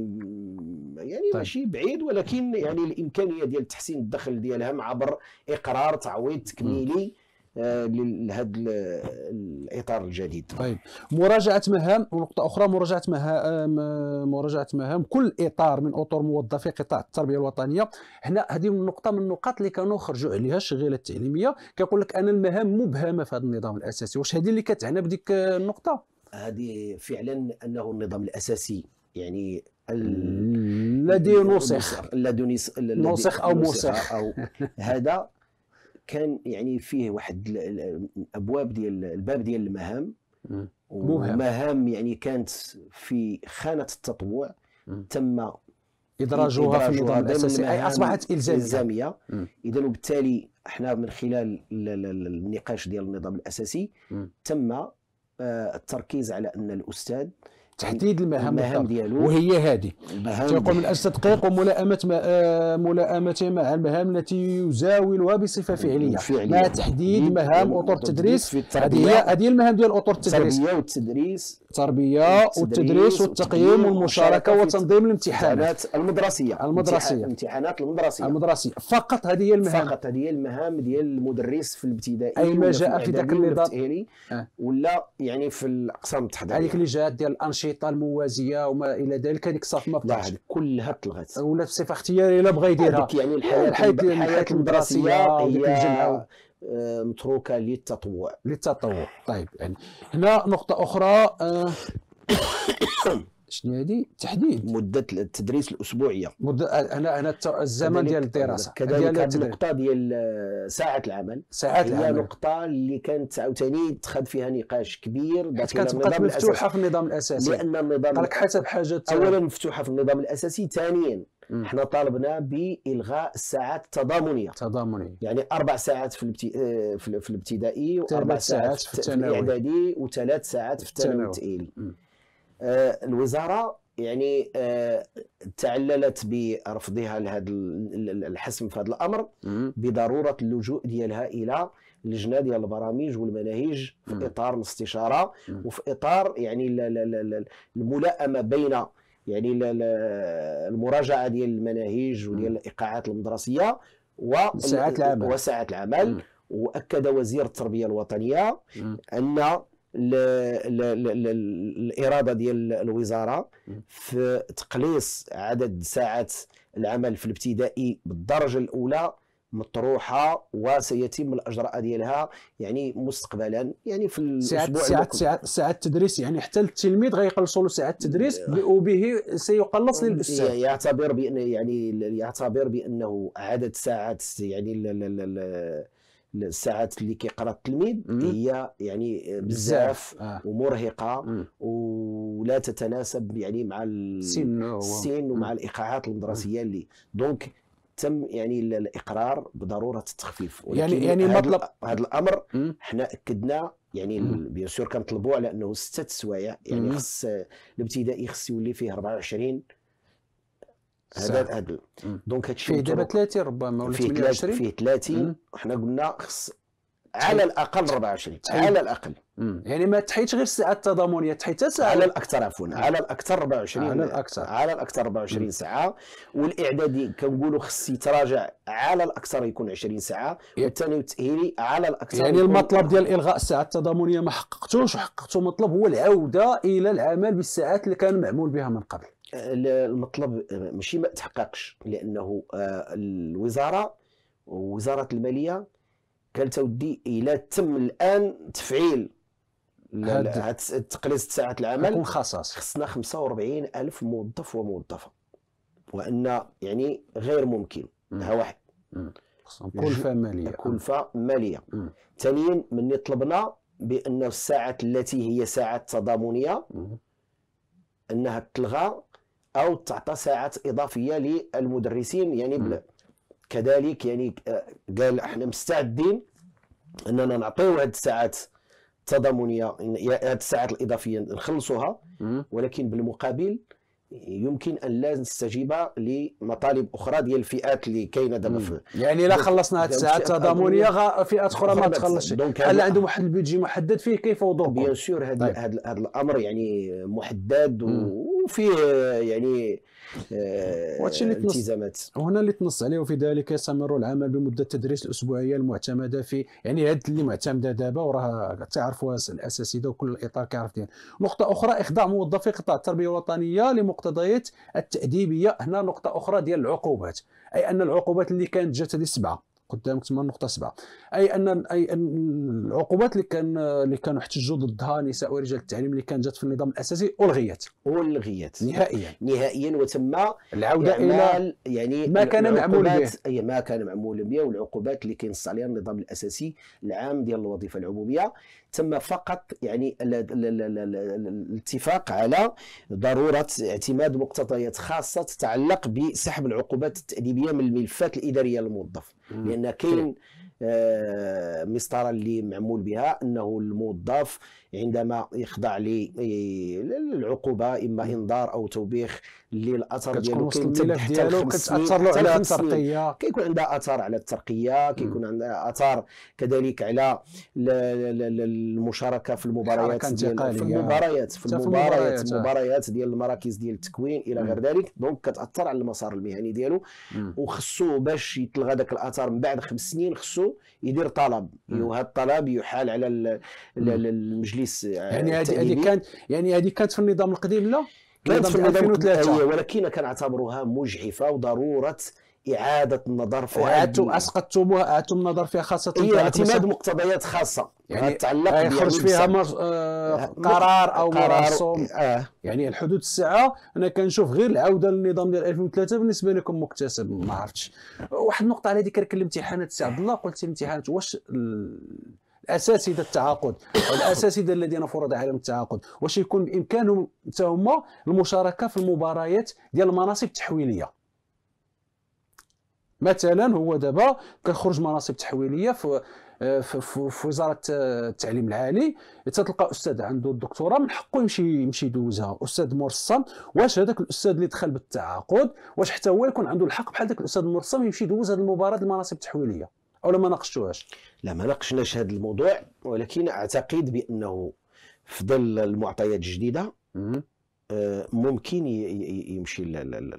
يعني طيب. ماشي بعيد ولكن يعني الامكانيه ديال تحسين الدخل ديالها عبر اقرار تعويض تكميلي مم. آه، لهذا الاطار الجديد طيب مراجعه مهام ونقطه اخرى مراجعه مهام آه، مراجعه مهام كل اطار من اطر موظفي قطاع التربيه الوطنيه هنا هذه النقطه من النقاط اللي كانوا خرجوا عليها الشغيله التعليميه كيقول لك انا المهام مبهمه في هذا النظام الاساسي واش هذه اللي كتعنى بديك النقطه هذه فعلا انه النظام الاساسي يعني الذي نسخ الذي نسخ او موسخ او هذا كان يعني فيه واحد الابواب ديال الباب ديال المهام ومهام يعني كانت في خانه التطوع تم ادراجها في النظام الاساسي اي اصبحت الزاميه, إلزامية. اذا وبالتالي احنا من خلال النقاش ديال النظام الاساسي تم آه، التركيز على ان الاستاذ تحديد المهام, المهام ديالو وهي هذه تقوم اجل تدقيق وملائمه آه، ملائمته مع المهام التي يزاولها بصفه فعليه مع تحديد مهام اطر التدريس هذه هي هذه المهام ديال اطر التدريس التربيه والتدريس التربيه والتدريس والتقييم والمشاركه وتنظيم الامتحانات المدرسيه المدرسيه الامتحانات المدرسيه المدرسيه فقط هذه هي المهام فقط هذه هي المهام ديال المدرس في الابتدائي اي ما جاء في ذاك النظام آه. ولا يعني في الاقسام التحضيريه هذيك اللي جات ديال الانشطه الموازيه وما الى ذلك هذيك صافي ما بقاش كلها تلغات ولا بصفه اختياريه الا بغى يديرها يعني الحياه المدرسيه هي آه، متروكه للتطوع للتطوع طيب يعني هنا نقطه اخرى آه، شنو هذه تحديد مده التدريس الاسبوعيه مده انا انا الزمن ديال الدراسه كذلك هذه النقطه ديال آه، ساعه العمل ساعات هي العمل. نقطه اللي كانت عاوتاني تخد فيها نقاش كبير كانت بقات مفتوحه في النظام الاساسي لان النظام قالك حسب حاجه اولا مفتوحه في النظام الاساسي ثانيا م. احنا طالبنا بالغاء الساعات التضامنيه تضامنيه يعني اربع ساعات في البت... آه، في الابتدائي واربع ساعات في, في الاعدادي وثلاث ساعات في الثانوي التقيلي آه الوزاره يعني آه تعللت برفضها لهذا الحسم في هذا الامر م. بضروره اللجوء ديالها الى اللجنه ديال البرامج والمناهج في م. اطار الاستشاره وفي اطار يعني الملائمه بين يعني المراجعه ديال المناهج وديال الايقاعات المدرسيه وساعات العمل وساعات العمل واكد وزير التربيه الوطنيه م. ان ل ل ل الاراده ديال الوزاره في تقليص عدد ساعات العمل في الابتدائي بالدرجه الاولى مطروحه وسيتم الاجراء ديالها يعني مستقبلا يعني في الاسبوع ساعات ساعات ساعات التدريس يعني حتى التلميذ غيقلصوا له ساعات التدريس وبه سيقلص للاستاذ يعتبر بان يعني يعتبر بانه عدد ساعات يعني الساعات اللي كيقرا التلميذ هي يعني بزاف آه. ومرهقه مم. ولا تتناسب يعني مع السن ومع الايقاعات المدرسيه اللي دونك تم يعني الاقرار بضروره التخفيف يعني يعني مطلب هذا الامر حنا اكدنا يعني بيان سور كنطلبوا على انه سته السوايع يعني خص الابتدائي خص يولي فيه 24 هذا هذا دونك هادشي فيه دابا 30 ربما ولا 28 فيه 30 حنا قلنا خص على الاقل 24 على الاقل مم. يعني ما تحيدش غير الساعه التضامنيه تحيت ساعه على الاكثر عفوا على الاكثر 24 على الاكثر على الاكثر 24 مم. ساعه والاعدادي كنقولوا خص يتراجع على الاكثر يكون 20 ساعه والثاني التاهيلي على الاكثر يعني المطلب ديال الغاء الساعه التضامنيه ما حققتوش وحققتوا مطلب هو العوده الى العمل بالساعات اللي كان معمول بها من قبل المطلب ماشي ما تحققش لانه آه، الوزاره ووزاره الماليه قال تاودي الى تم الان تفعيل تقليص ساعات العمل خصص خصنا 45 الف موظف وموظفه وان يعني غير ممكن هذا واحد كلفه ماليه كلفه ماليه ثانيا ملي طلبنا بان الساعات التي هي ساعات تضامنيه انها تلغى او تعطى ساعات اضافيه للمدرسين يعني كذلك يعني آه، قال احنا مستعدين اننا نعطيو هاد الساعات التضامنيه هاد يعني الساعات الاضافيه نخلصوها ولكن بالمقابل يمكن ان لا نستجيب لمطالب اخرى ديال الفئات اللي كاينه دابا يعني الا خلصنا هاد الساعات التضامنيه فئات اخرى ما تخلصش هل عندهم واحد البيدجي محدد فيه كيف بيان سور طيب. هذا الامر يعني محدد و وفيه يعني آه التزامات هنا اللي تنص عليه وفي ذلك يستمر العمل بمده التدريس الاسبوعيه المعتمده في يعني هاد اللي معتمده دابا وراها تعرفوها الاساتذه وكل الاطار كيعرف نقطه اخرى اخضاع موظفي قطاع التربيه الوطنيه لمقتضيات التاديبيه هنا نقطه اخرى ديال العقوبات اي ان العقوبات اللي كانت جات هذه سبعه قدامك 8.7 اي ان اي ان العقوبات اللي كان اللي كانوا احتجوا ضدها نساء ورجال التعليم اللي كانت جات في النظام الاساسي الغيت الغيت نهائيا نهائيا وتم العوده الى يعني ما كان معمول به اي ما كان معمول به والعقوبات اللي كينص عليها النظام الاساسي العام ديال الوظيفه العموميه تم فقط يعني الاتفاق على ضروره اعتماد مقتضيات خاصه تتعلق بسحب العقوبات التاديبيه من الملفات الاداريه للموظف لان كاين آه، مسطره اللي معمول بها انه الموظف عندما يخضع للعقوبه اما انذار او توبيخ للاثر ديالو كتاثر له على الترقيه كيكون عندها اثر على الترقيه كيكون عندها اثر كذلك على المشاركه في المباريات ديال في المباريات في المباريات المباريات ديال المراكز ديال التكوين الى غير ذلك دونك كتاثر على المسار المهني ديالو وخصو باش يتلغى ذاك الاثر من بعد خمس سنين خصو يدير طلب وهذا الطلب يحال على المجلس آه، يعني هذه كانت يعني هذه كانت في النظام القديم لا كانت في النظام 2003 أيوة، ولكن كنعتبروها مجحفه وضروره اعاده النظر في وآتوا اسقطتموها اعادتم النظر فيها خاصه هي اعتماد مقتضيات خاصه يعني تتعلق آه، يخرج فيها مر... آه قرار او قرار مرسوم آه. يعني الحدود الساعه انا كنشوف غير العوده للنظام ديال 2003 بالنسبه لكم مكتسب ما عرفتش واحد النقطه على ذكرك الامتحانات سي عبد الله قلت الامتحانات واش ال... الاساتذه التعاقد الاساتذه الذين فرض عليهم التعاقد واش يكون بامكانهم حتى هما المشاركه في المباريات ديال المناصب التحويليه مثلا هو دابا كيخرج مناصب تحويليه في في وزاره التعليم العالي تتلقى استاذ عنده الدكتوراه من حقه يمشي يمشي يدوزها استاذ مرسم واش هذاك الاستاذ اللي دخل بالتعاقد واش حتى هو يكون عنده الحق بحال ذاك الاستاذ المرسم يمشي يدوز هذه المباراه المناصب التحويليه اولا ما ناقشتوهاش لا ما ناقشناش هذا الموضوع ولكن اعتقد بانه في ظل المعطيات الجديده ممكن يمشي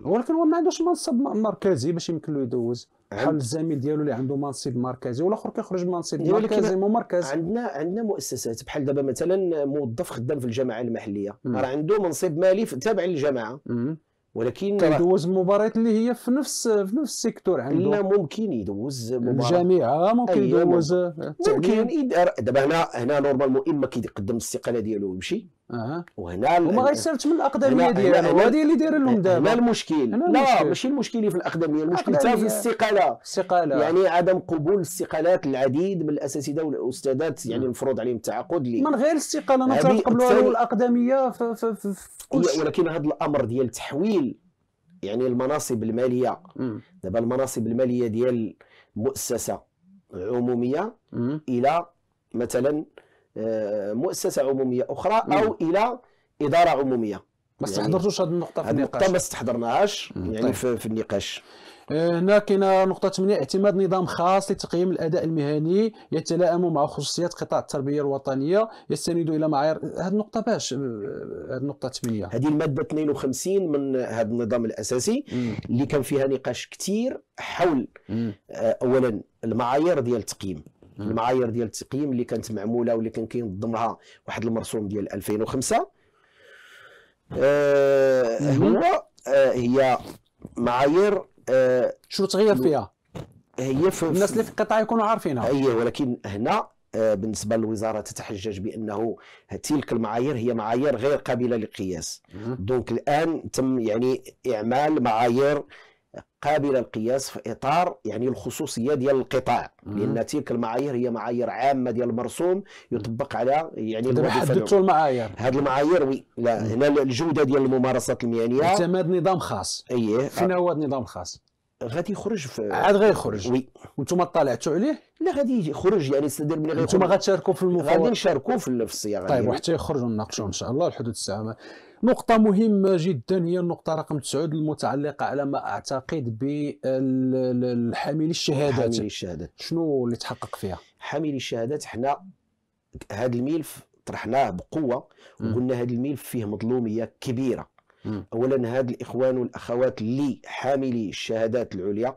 ولكن هو ما عندوش منصب مركزي باش يمكن له يدوز بحال الزميل ديالو اللي عنده منصب مركزي والاخر كيخرج من منصب يعني مركزي مركز عندنا عندنا مؤسسات بحال دابا مثلا موظف خدام في الجماعه المحليه راه عنده منصب مالي تابع للجماعه ولكن كيدوز المباريات اللي هي في نفس في نفس السيكتور عنده لا ممكن يدوز مباراه الجامعه ممكن أيوة، يدوز ممكن, ممكن دابا هنا هنا نورمالمون اما كيقدم الاستقاله ديالو ويمشي اها وهنا هما غيسالش من الاقدميه ديالهم هذه اللي داير لهم دابا لا المشكل لا ماشي المشكل في الاقدميه المشكل حتى في الاستقاله استقاله يعني عدم قبول استقالات العديد من الاساتذه والاستاذات يعني المفروض عليهم التعاقد لي من غير الاستقاله ما تقبلوا على الاقدميه في, في, في, في ولكن هذا الامر ديال تحويل يعني المناصب الماليه دابا المناصب الماليه ديال مؤسسه عموميه الى مثلا آه، مؤسسه عموميه اخرى او الى اداره عموميه ما يعني استحضرتوش هذه النقطه في النقاش النقطه ما استحضرناهاش يعني طيب. في, في النقاش هنا كاينه نقطه 8 اعتماد نظام خاص لتقييم الاداء المهني يتلائم مع خصوصيات قطاع التربيه الوطنيه يستند الى معايير هذه النقطه باش هذه آه، النقطه 8 هذه الماده 52 من هذا النظام الاساسي مم. اللي كان فيها نقاش كثير حول مم. آه، اولا المعايير ديال التقييم المعايير ديال التقييم اللي كانت معموله واللي كان كينظمها لها واحد المرسوم ديال 2005 آه هو آه هي معايير آه شنو تغير فيها؟ هي في الناس اللي في القطاع يكونوا عارفينها اييه ولكن هنا آه، بالنسبه للوزاره تتحجج بانه تلك المعايير هي معايير غير قابله للقياس دونك الان تم يعني اعمال معايير قابل للقياس في اطار يعني الخصوصيه ديال القطاع لان تلك المعايير هي معايير عامه ديال المرسوم يطبق على يعني حددتوا المعايير هذه المعايير وي لا هنا الجوده ديال الممارسات المهنيه اعتماد نظام خاص اييه فين هو النظام الخاص غادي يخرج في عاد غيخرج وي وانتم طلعتوا عليه لا غادي يخرج يعني سدير ملي غيخرج انتم غتشاركوا في المفاوضات غادي نشاركوا في الصياغه طيب وحتى يخرجوا نناقشوا ان شاء الله الحدود الساعه نقطة مهمة جدا هي النقطة رقم 9 المتعلقة على ما أعتقد بالحامل الشهادات حامل الشهادات شنو اللي تحقق فيها؟ حامل الشهادات حنا هذا الملف طرحناه بقوه وقلنا هذا الملف فيه مظلوميه كبيره م. اولا هاد الاخوان والاخوات اللي حاملي الشهادات العليا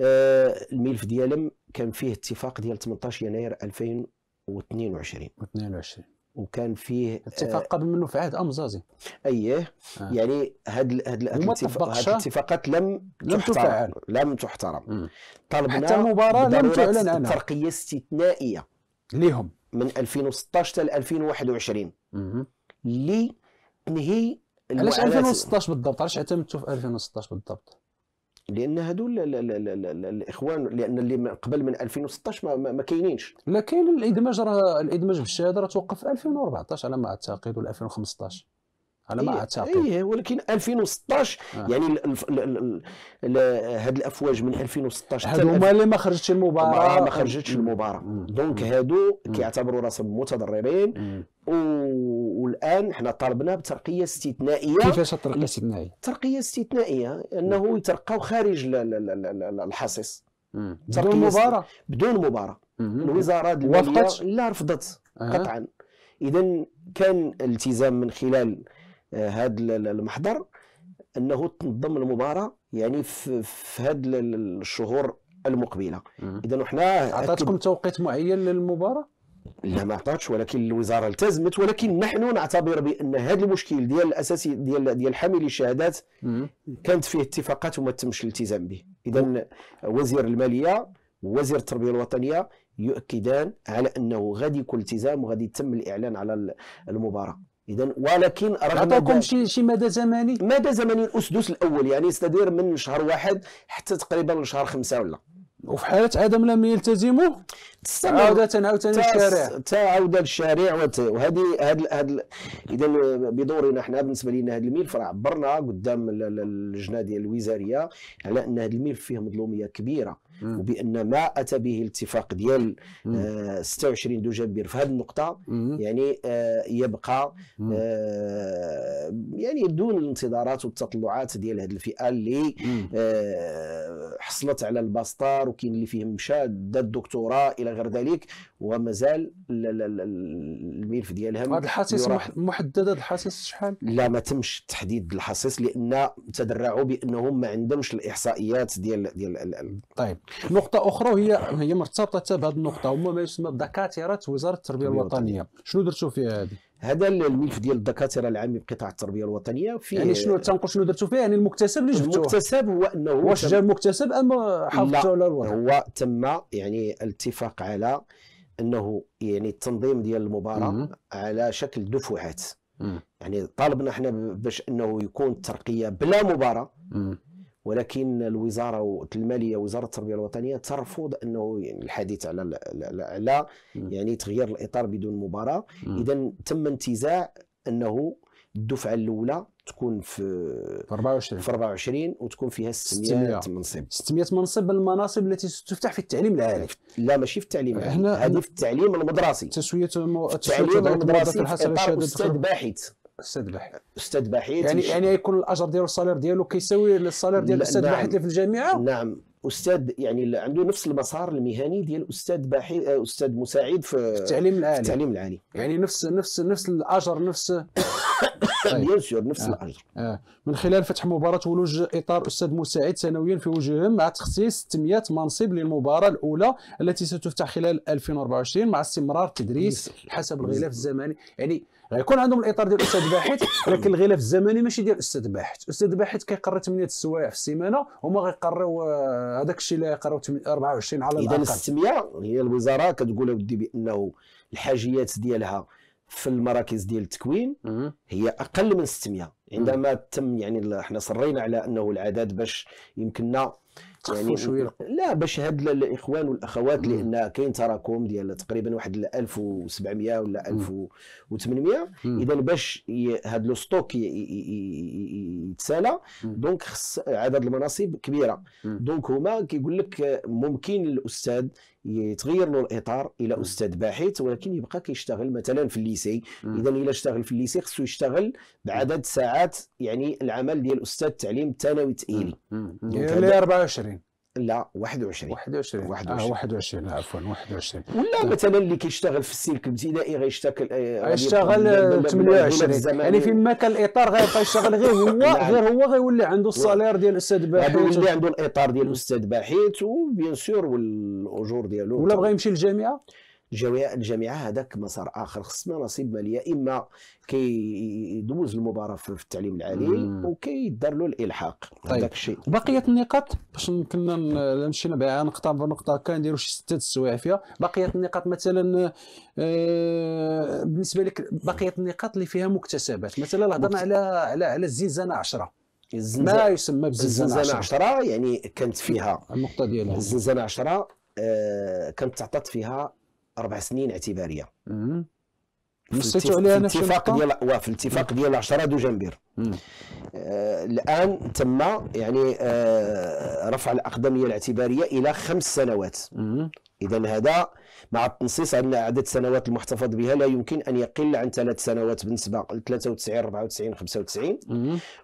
آه الملف ديالهم كان فيه اتفاق ديال 18 يناير 2022 22 وكان فيه آه، اتفاق آه قبل منه في عهد امزازي اييه آه. يعني هاد هاد هاد آه. الاتفاقات لم لم تحترم لم تحترم طلبنا حتى مباراه لم تعلن عنها ترقيه استثنائيه ليهم من 2016 حتى 2021 اللي ان هي علاش 2016 بالضبط علاش اعتمدتوا في 2016 بالضبط لان هذول الاخوان لان اللي قبل من 2016 ما, ما كاينينش لا كاين الادماج راه الادماج بالشهاده راه توقف في 2014 على ما اعتقد ولا 2015 على ما إيه، اعتقد ايه ولكن 2016 آه. يعني هاد الافواج من 2016 هادو هما اللي ما خرجتش المباراه ما خرجتش المباراه دونك هادو كيعتبروا راسهم متضررين والان حنا طالبنا بترقيه استثنائيه كيفاش الترقيه الاستثنائيه؟ ترقيه استثنائيه انه يترقاو خارج الحصص بدون مباراه بدون مباراه الوزاره وافقت لا رفضت آه. قطعا اذا كان التزام من خلال هذا المحضر انه تنظم المباراه يعني في, في هذه الشهور المقبله اذا حنا عطاتكم توقيت معين للمباراه لا ما عطاتش ولكن الوزاره التزمت ولكن نحن نعتبر بان هذا المشكل ديال الاساسي ديال ديال حاملي الشهادات كانت فيه اتفاقات وما تمش الالتزام به اذا وزير الماليه وزير التربيه الوطنيه يؤكدان على انه غادي يكون التزام وغادي يتم الاعلان على المباراه اذا ولكن رغم عطاكم شي شي مدى زمني مدى زمني الاسدس الاول يعني يستدير من شهر واحد حتى تقريبا لشهر خمسه ولا وفي حاله عدم لم يلتزموا عودة عاوتاني الشارع عودة للشارع وهذه هذا اذا بدورنا حنا بالنسبه لنا هذا الملف راه عبرنا قدام اللجنه ديال الوزاريه على ان هذا الملف فيه مظلوميه كبيره وبان ما اتى به الاتفاق ديال 26 دجنبير في هذه النقطه يعني آه، يبقى آه، يعني دون الانتظارات والتطلعات ديال هذه الفئه اللي آه، حصلت على الباستار وكاين اللي فيه مشى دا الدكتوراه الى غير ذلك ومازال الملف ديالها هذا الحصيص محدد هذا الحصيص شحال؟ لا ما تمش تحديد الحصيص لان تدرعوا بانهم ما عندهمش الاحصائيات ديال ديال طيب نقطة أخرى وهي هي مرتبطة بهذه النقطة هما ما يسمى دكاترة وزارة التربية الوطنيه، شنو درتوا فيها هذه؟ هذا الملف ديال الدكاتره العامين بقطاع التربيه الوطنيه في يعني شنو تنقول شنو درتوا فيه يعني المكتسب اللي جبتوه المكتسب هو انه واش جا المكتسب ام حافظتوا على الوضع؟ هو تم يعني الاتفاق على انه يعني التنظيم ديال المباراه على شكل دفعات يعني طالبنا احنا باش انه يكون الترقيه بلا مباراه مم. ولكن الوزاره الماليه وزاره التربيه الوطنيه ترفض انه يعني الحديث على على يعني تغيير الاطار بدون مباراه اذا تم انتزاع انه الدفعه الاولى تكون في 24 في 24 وتكون فيها 600 منصب 600 منصب المناصب التي ستفتح في التعليم العالي لا ماشي في التعليم العالي هذه في التعليم المدرسي تسويه مو... التعليم المدرسي في اطار استاذ باحث استاذ بحيث استاذ بحيث يعني مش... يعني يكون الاجر ديالو الصالير ديالو كيساوي الصالير ديال الاستاذ نعم. بحيث اللي في الجامعه نعم استاذ يعني عنده نفس المسار المهني ديال استاذ باحث آه، استاذ مساعد في التعليم العالي في التعليم العالي يعني نفس نفس نفس الاجر نفس طيب. بيان سور نفس آه. الاجر آه. من خلال فتح مباراه ولوج اطار استاذ مساعد سنويا في وجههم مع تخصيص 600 منصب للمباراه الاولى التي ستفتح خلال 2024 مع استمرار التدريس حسب الغلاف الزمني يعني غيكون عندهم الاطار ديال الاستاذ باحث ولكن الغلاف الزمني ماشي ديال الاستاذ باحث الاستاذ باحث كيقرا 8 السوايع في السيمانه هما غيقراو آه، هذاك الشيء اللي غيقراو 24 على الاقل اذا 600 هي الوزاره كتقول اودي بانه الحاجيات ديالها في المراكز ديال التكوين هي اقل من 600 عندما تم يعني حنا صرينا على انه العدد باش يمكننا يعني شويه لا باش هاد الاخوان والاخوات لان كاين تراكم ديال تقريبا واحد 1700 ولا 1800 اذا باش هاد لو ستوك يتسالى دونك خص عدد المناصب كبيره دونك هما كيقول لك ممكن الاستاذ يتغير له الاطار الى استاذ باحث ولكن يبقى كيشتغل مثلا في الليسي اذا الا اشتغل في الليسي خصو يشتغل بعدد ساعات يعني العمل ديال استاذ التعليم الثانوي التاهيلي اللي 24 لا 21 21 21 21 عفوا 21 ولا آه. مثلا اللي كيشتغل في السلك الابتدائي آه، غيشتغل غيشتغل 28 يعني فيما كان الاطار غيبقى يشتغل غير هو نعم. غير هو غيولي عنده الصالير ديال الاستاذ باحث غيولي عنده الاطار ديال الاستاذ باحث وبيان سور والاجور ديالو ولا بغى يمشي للجامعه الجامعه هذاك مسار اخر خصنا نصيب ماليه اما كيدوز المباراه في التعليم العالي وكيدار له الالحاق طيب. هذاك الشيء بقيه النقاط باش كنا مشينا بها نقطه بنقطه كنديروا شي سته السوايع فيها بقيه النقاط مثلا آه، بالنسبه لك بقيه النقاط اللي فيها مكتسبات مثلا هضرنا على على على الزنزانه 10 ما يسمى بالزنزانه 10 يعني كانت فيها النقطه ديالها الزنزانه 10 آه، كانت تعطات فيها اربع سنين اعتباريه نسيتو عليها في الاتفاق ديال وفي الاتفاق ديال 10 دجنبير آه الان تم يعني آه رفع الاقدميه الاعتباريه الى خمس سنوات اذا هذا مع التنصيص ان عدد سنوات المحتفظ بها لا يمكن ان يقل عن ثلاث سنوات بالنسبه ل 93 94 95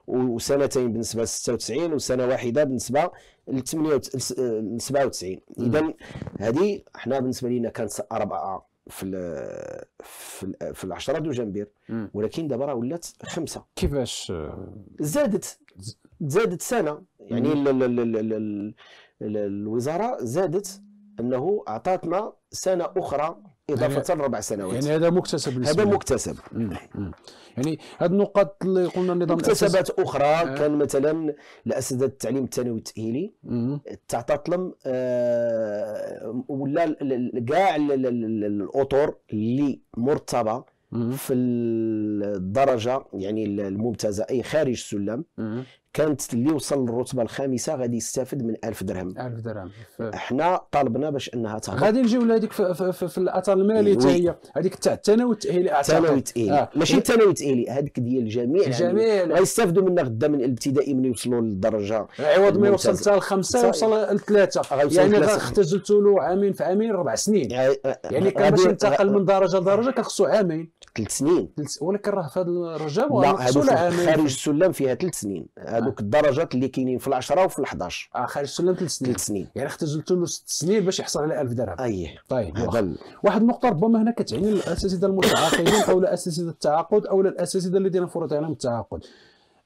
وسنتين بالنسبه ل 96 وسنه واحده بالنسبه ل 97 آه، اذا هذه احنا بالنسبه لنا كانت اربعه في الـ في الـ في العشره دو جنبير ولكن دابا راه ولات خمسه كيفاش زادت زادت سنه يعني ال ال الـ ال ال الوزاره زادت انه اعطتنا سنه اخرى يعني اضافه يعني ربع سنوات يعني هذا مكتسب هذا مكتسب يعني هذه النقاط اللي قلنا النظام مكتسبات اخرى آه. كان مثلا الاساتذه التعليم الثانوي التاهيلي تتاقلم آه ولا كاع الاطر اللي مرتبه في الدرجه يعني الممتازه اي خارج السلم كانت اللي وصل للرتبه الخامسه غادي يستافد من 1000 درهم 1000 درهم ف... احنا طالبنا باش انها تهبط غادي نجيو لهذيك في, في, في, في الاثار المالي حتى هي هذيك تاع الثانوي التاهيلي اعتقد الثانوي التاهيلي آه. ماشي الثانوي التاهيلي هذيك ديال الجميع يعني. الجميع غيستافدوا منها غدا من الابتدائي من يوصلوا للدرجه عوض ما يوصل حتى لخمسه يوصل لثلاثه يعني اختزلتوا له عامين في عامين ربع سنين يعني, آه، يعني كان باش ينتقل من درجه لدرجه آه. كان خصو عامين ثلاث سنين ولكن راه في هذا الرجال لا هذا خارج السلم فيها ثلاث سنين هذوك الدرجات اللي كاينين في 10 وفي 11 اه خارج السلم ثلاث سنين ثلاث سنين يعني اختزلت له ست سنين باش يحصل على 1000 درهم اي طيب هذا واحد النقطه ربما هنا كتعني الاساتذه المتعاقدين او الاساتذه التعاقد او الاساتذه الذين فرض عليهم التعاقد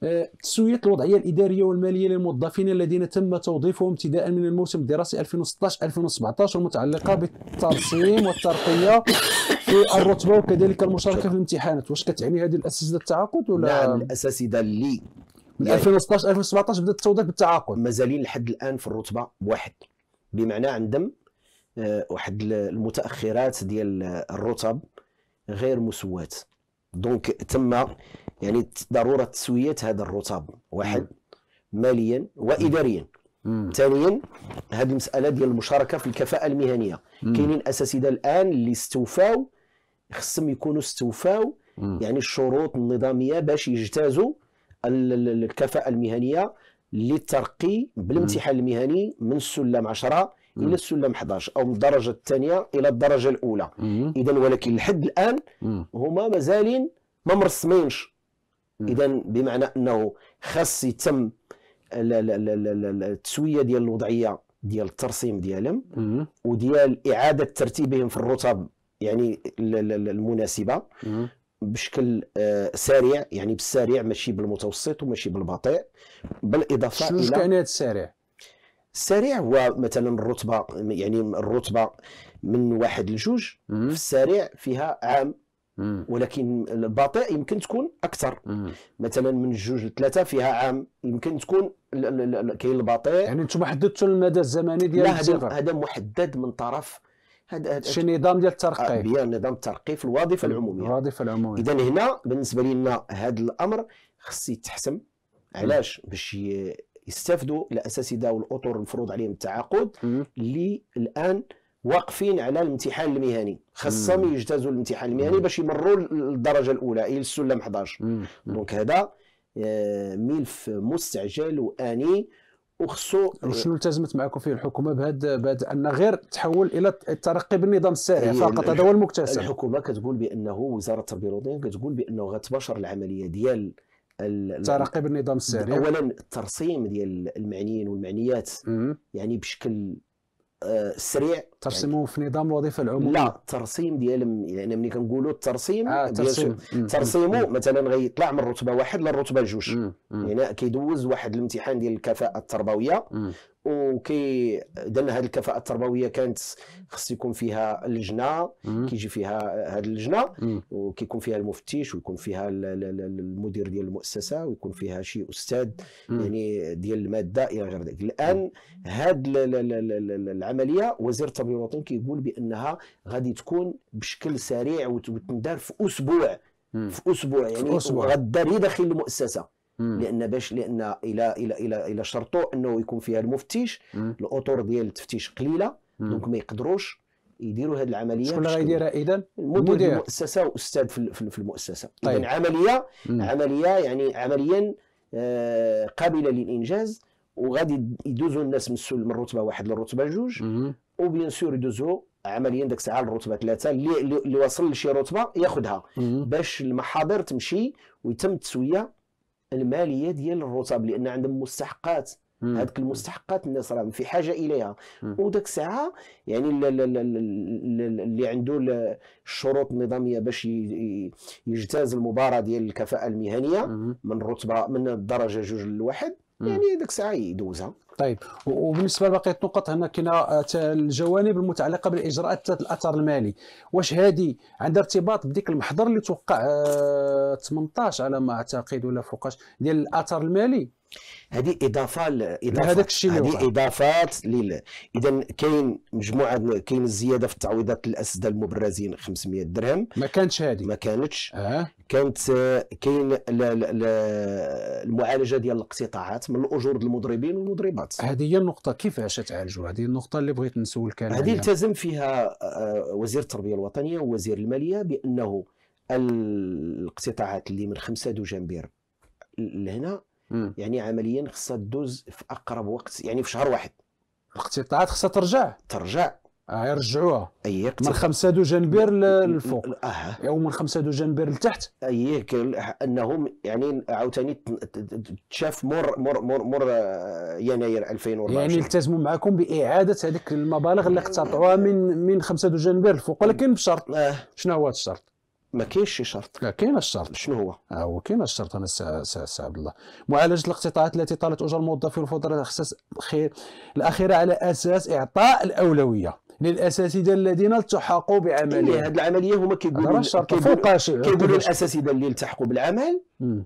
آه، تسويه الوضعيه الاداريه والماليه للموظفين الذين تم توظيفهم ابتداء من الموسم الدراسي 2016 2017 المتعلقه بالترسيم والترقيه في الرتبه وكذلك المشاركه في الامتحانات واش كتعني هذه الاساتذه التعاقد ولا نعم الاساتذه اللي من 2016 يعني 2017 بدات التوظيف بالتعاقد مازالين لحد الان في الرتبه واحد بمعنى عندهم آه، واحد المتاخرات ديال الرتب غير مسوات دونك تم يعني ضروره تسويه هذا الرتب واحد ماليا واداريا ثانيا هذه المساله ديال المشاركه في الكفاءه المهنيه كاينين اساتذه الان اللي استوفاو خصهم يكونوا استوفاو يعني الشروط النظاميه باش يجتازوا الكفاءه المهنيه للترقي بالامتحان المهني من السلم 10 الى السلم 11 او من الدرجه الثانيه الى الدرجه الاولى اذا ولكن لحد الان هما مازالين ما مرسمينش اذا بمعنى انه خاص يتم التسويه ديال الوضعيه ديال الترسيم ديالهم وديال اعاده ترتيبهم في الرتب يعني المناسبه بشكل آه، سريع يعني بالسريع ماشي بالمتوسط وماشي بالبطيء بالاضافه الى شنو كان هذا السريع؟ السريع هو مثلا الرتبه يعني الرتبه من واحد لجوج في السريع فيها عام مم. ولكن البطيء يمكن تكون اكثر مم. مثلا من جوج لثلاثه فيها عام يمكن تكون كاين البطيء يعني انتم حددتوا المدى الزمني ديال هذا محدد من طرف هذا شي نظام ديال الترقي آه، بيان نظام الترقي في الوظيفه العموميه الوظيفه العموميه اذا هنا بالنسبه لنا هذا الامر خص يتحسم علاش باش يستافدوا الاساتذه والاطر المفروض عليهم التعاقد اللي الان واقفين على الامتحان المهني خاصهم يجتازوا الامتحان المهني باش يمروا للدرجه الاولى الى السلم 11 دونك هذا آه، ملف مستعجل واني وخصو شنو التزمت معكم فيه الحكومه بهذا بهذا ان غير تحول الى الترقي بالنظام السريع أيوة، فقط هذا هو المكتسب الحكومه كتقول بانه وزاره التربيه الوطنيه كتقول بانه غتباشر العمليه ديال الترقي بالنظام السريع اولا الترسيم ديال المعنيين والمعنيات يعني بشكل آه، سريع ترسيمه يعني في نظام الوظيفه العموميه لا الترسيم ديال يعني ملي كنقولوا الترسيم آه ترسيم ترسيمه مثلا غيطلع من رتبه واحد للرتبه جوج يعني كيدوز واحد الامتحان ديال الكفاءه التربويه وكي دلنا هذه الكفاءه التربويه كانت خص يكون فيها لجنه كيجي فيها هذه اللجنه وكيكون فيها المفتش ويكون فيها المدير ديال المؤسسه ويكون فيها شي استاذ مم. يعني ديال الماده الى غير ذلك الان هذه العمليه وزير التربيه الوطني كيقول بانها غادي تكون بشكل سريع وتندار في اسبوع في اسبوع يعني غدا داخل المؤسسه مم. لان باش لان الى الى الى الى شرطوا انه يكون فيها المفتش الاطور ديال التفتيش قليله دونك ما يقدروش يديروا هذه العمليه شكون اللي غيديرها اذا مدير المؤسسه واستاذ في المؤسسه طيب. اذا عمليه مم. عمليه يعني عمليا آه، قابله للانجاز وغادي يدوزوا الناس من رتبه واحد للرتبه جوج وبيان سور يدوزوا عمليا ديك الساعه للرتبه ثلاثه اللي اللي وصل لشي رتبه ياخذها باش المحاضر تمشي ويتم التسويه الماليه ديال الرطب لان عندهم مستحقات هذيك المستحقات الناس راهم في حاجه اليها وداك الساعه يعني اللي عنده الشروط النظاميه باش يجتاز المباراه ديال الكفاءه المهنيه من رتبه من الدرجه جوج لواحد يعني ديك الساعه يدوزها طيب وبالنسبه لباقي النقط هنا كاين آه، الجوانب المتعلقه بالاجراءات ذات الاثر المالي واش هذه عندها ارتباط بديك المحضر اللي توقع 18 آه، على ما اعتقد ولا فوقاش ديال الاثر المالي هذه اضافه الشيء هذه اضافات لل... اذا كاين مجموعه كاين الزياده في التعويضات الأسدة المبرزين 500 درهم ما كانتش هذه ما كانتش آه. كانت كاين ل... ل... ل... المعالجه ديال الاقتطاعات من الاجور المضربين والمضربات هذه هي النقطه كيفاش تعالجوا هذه النقطه اللي بغيت نسولك انا هذه التزم فيها آه، وزير التربيه الوطنيه ووزير الماليه بانه الاقتطاعات اللي من خمسه دجنبير لهنا مم. يعني عمليا خصها تدوز في اقرب وقت يعني في شهر واحد الاقتطاعات خصها ترجع ترجع اه يرجعوها اي من 5 دو جنبير للفوق اه ومن 5 دو جنبير لتحت اي انهم يعني عاوتاني تشاف مر مر مر, مر آه، يناير 2014 يعني التزموا معكم باعاده هذيك المبالغ اللي اقتطعوها من من 5 دو جنبير للفوق ولكن بشرط آه. شنو هو الشرط؟ ما كاينش شي شرط كاين الشرط شنو هو؟ هو آه، كاين الشرط انا سي عبد الله معالجه الاقتطاعات التي طالت اجر الموظفين والفضلاء خصها خير الاخيره على اساس اعطاء الاولويه للاساتذه الذين التحقوا بعملهم هذه إيه، العمليه هما كيقولوا كيقولوا الاساتذه اللي التحقوا بالعمل م.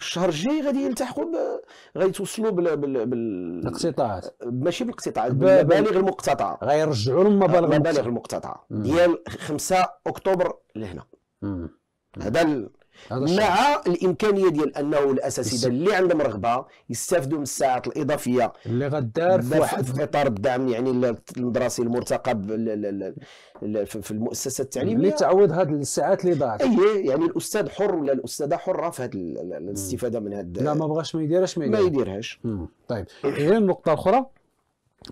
الشهر الجاي غادي يلتحقوا ب... غادي يتوصلوا بال بال بالاقتطاعات ماشي بالاقتطاعات بالمبالغ المقتطعه غيرجعوا لهم المبالغ المقتطعه ديال 5 اكتوبر لهنا هذا مع الامكانيه ديال انه الاساتذه اللي عندهم رغبه يستافدوا من الساعات الاضافيه اللي غدار في واحد في اطار الدعم يعني المدرسي المرتقب في المؤسسه التعليميه اللي تعوض هذه الساعات اللي ضاعت اي يعني الاستاذ حر ولا الاستاذه حره في هذه الاستفاده من هذا لا ما بغاش ما يديرهاش ما يديرهاش ما يديرهاش طيب غير النقطه الاخرى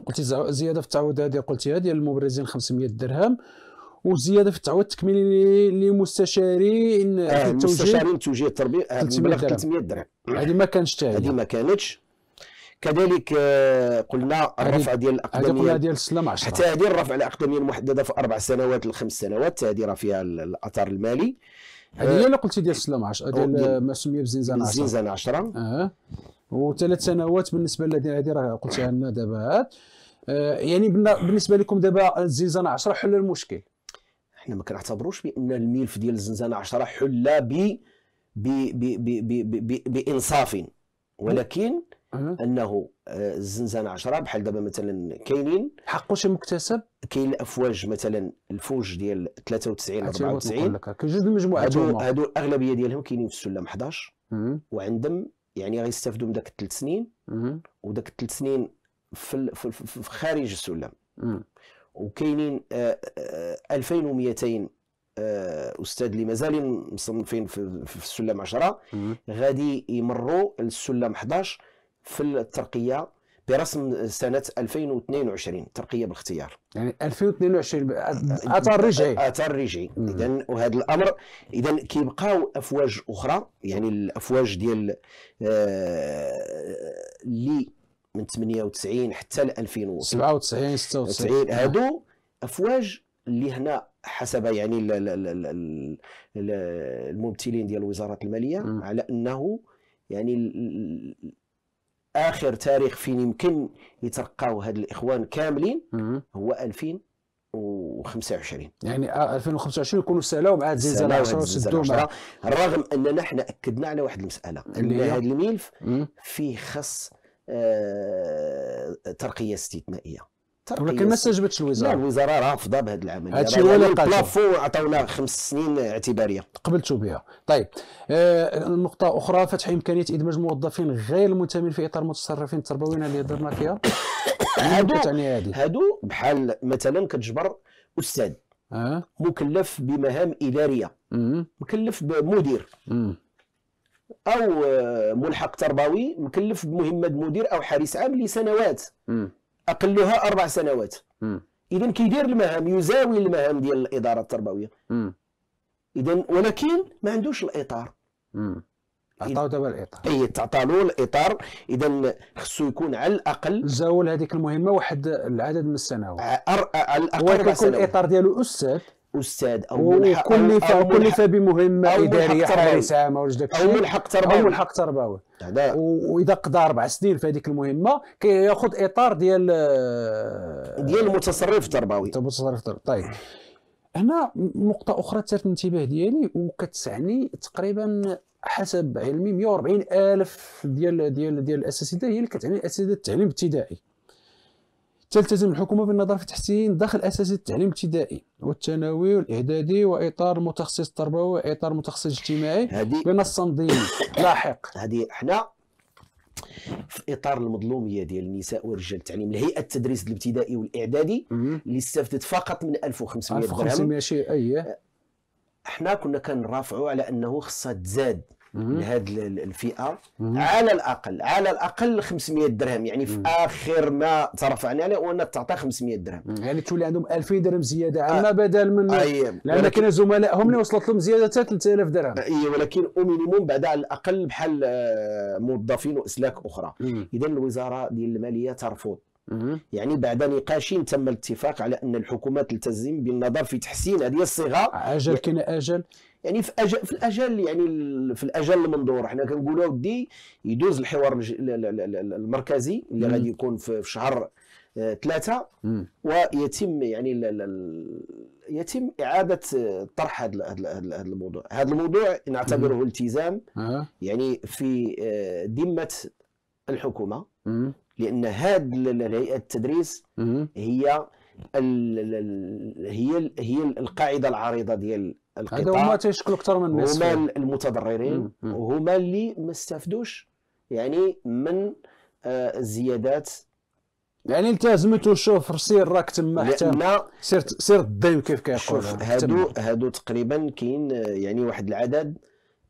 قلتي زياده في التعويض هذه قلتيها ديال المبرزين 500 درهم وزياده في التعويض التكميلي للمستشارين المستشارين آه، توجيه مستشارين التوجيه التربيه 300 آه، درهم هذه ما كانتش حتى هذه ما كانتش كذلك آه، قلنا الرفع ديال الاقدميه ديال السلام 10 حتى هذه الرفع الاقدميه المحدده في اربع سنوات لخمس سنوات هذه راه فيها الاثار المالي هذه هي اللي قلتي ديال السلام 10 ديال ما سمي بزنزانه 10 زنزانه 10 اه وثلاث سنوات بالنسبه للذين هذه راه قلتيها لنا دابا آه يعني بالنسبه لكم دابا الزنزانه 10 حل المشكل حنا ما كنعتبروش بان الملف ديال الزنزانه 10 حل ب بانصاف ولكن انه آه، الزنزانه 10 بحال دابا مثلا كاينين حقه شي مكتسب كاين الافواج مثلا الفوج ديال 93 94 كاين جوج المجموعات هادو هادو الاغلبيه ديالهم كاينين في السلم 11 وعندهم يعني غيستافدوا من داك الثلاث سنين وداك الثلاث سنين في, في, في خارج السلم وكاينين 2200 آه، آه، آه، استاذ اللي مازال مصنفين في, السلم 10 غادي يمروا للسلم 11 في الترقيه برسم سنه 2022 ترقيه بالاختيار يعني 2022 اثار رجعي اثار رجعي اذا وهذا الامر اذا كيبقاو افواج اخرى يعني الافواج ديال اللي آه من 98 حتى ل 2000 97 96 هادو افواج اللي هنا حسب يعني الممثلين ديال وزاره الماليه م. على انه يعني اخر تاريخ فين يمكن يترقاو هاد الاخوان كاملين م. هو 2000 2025 يعني 2025 آه، يكونوا سالاو مع الزلزال 10 وسدوا مع رغم اننا حنا اكدنا على واحد المساله ان هذا الملف فيه خص آه، ترقيه استثنائيه ولكن ما استجبتش الوزاره لا الوزاره رافضه بهذا العمل الشيء يعني هو اللي يعني بلافو عطاونا خمس سنين اعتباريه قبلتوا بها طيب آه نقطه اخرى فتح امكانيه ادماج موظفين غير المنتمين في اطار المتصرفين التربويين اللي هضرنا فيها هادو تعني هذه هادو بحال مثلا كتجبر استاذ آه. مكلف بمهام اداريه مكلف بمدير او آه، ملحق تربوي مكلف بمهمه مدير او حارس عام لسنوات اقلها اربع سنوات اذا كيدير المهام يزاول المهام ديال الاداره التربويه اذا ولكن ما عندوش الاطار عطاو دابا الاطار اي تعطالو الاطار اذا خصو يكون على الاقل زاول هذيك المهمه واحد العدد من السنوات على الاقل ولكن يكون الاطار ديالو استاذ استاذ او ملحق كلف أو كلف بمهمه أو اداريه حريصه ما او ملحق تربوي او ملحق تربوي واذا قضى اربع سنين في هذيك المهمه كياخذ اطار ديال آه، ديال المتصرف التربوي طيب، المتصرف التربوي طيب هنا نقطة أخرى تثير الانتباه ديالي وكتسعني تقريبا حسب علمي 140 ألف ديال ديال ديال الأساتذة هي اللي كتعني أساتذة التعليم الابتدائي تلتزم الحكومة بالنظر في تحسين داخل أساسي التعليم الابتدائي والثانوي والإعدادي وإطار متخصص التربوي وإطار متخصص اجتماعي هذه بنص تنظيمي لاحق هذه احنا في اطار المظلوميه ديال النساء ورجال التعليم الهيئه التدريس الابتدائي والاعدادي اللي استفدت فقط من 1500 درهم 1500 شيء اي احنا كنا كنرافعوا على انه خصها تزاد لهذه الفئه على الاقل على الاقل 500 درهم يعني في اخر ما ترفعنا عليه يعني انك تعطى 500 درهم يعني تولي عندهم 2000 درهم زياده عما آه. بدل من لان كاين زملائهم اللي وصلت لهم زياده حتى 3000 درهم اي ولكن اومينيموم بعد على الاقل بحال آه، موظفين واسلاك اخرى اذا الوزاره ديال الماليه ترفض يعني بعد نقاش تم الاتفاق على ان الحكومه تلتزم بالنظر في تحسين هذه الصيغه اجل كاين اجل يعني في أجل في الاجل يعني في الاجل المنظور حنا كنقولوا ودي يدوز الحوار المركزي اللي غادي يكون في شهر ثلاثة آه، ويتم يعني يتم إعادة طرح هذا الموضوع هذا الموضوع نعتبره التزام يعني في آه، ذمة الحكومة لأن هذه الهيئة التدريس هي هي هي القاعدة العريضة ديال القطاع هما تيشكلوا اكثر من الناس هما المتضررين وهما اللي ما استفدوش يعني من الزيادات آه، يعني التزمت وشوف سير راك تما حتى سير سير الضيم كيف كيقول شوف هادو هادو تقريبا كاين آه، يعني واحد العدد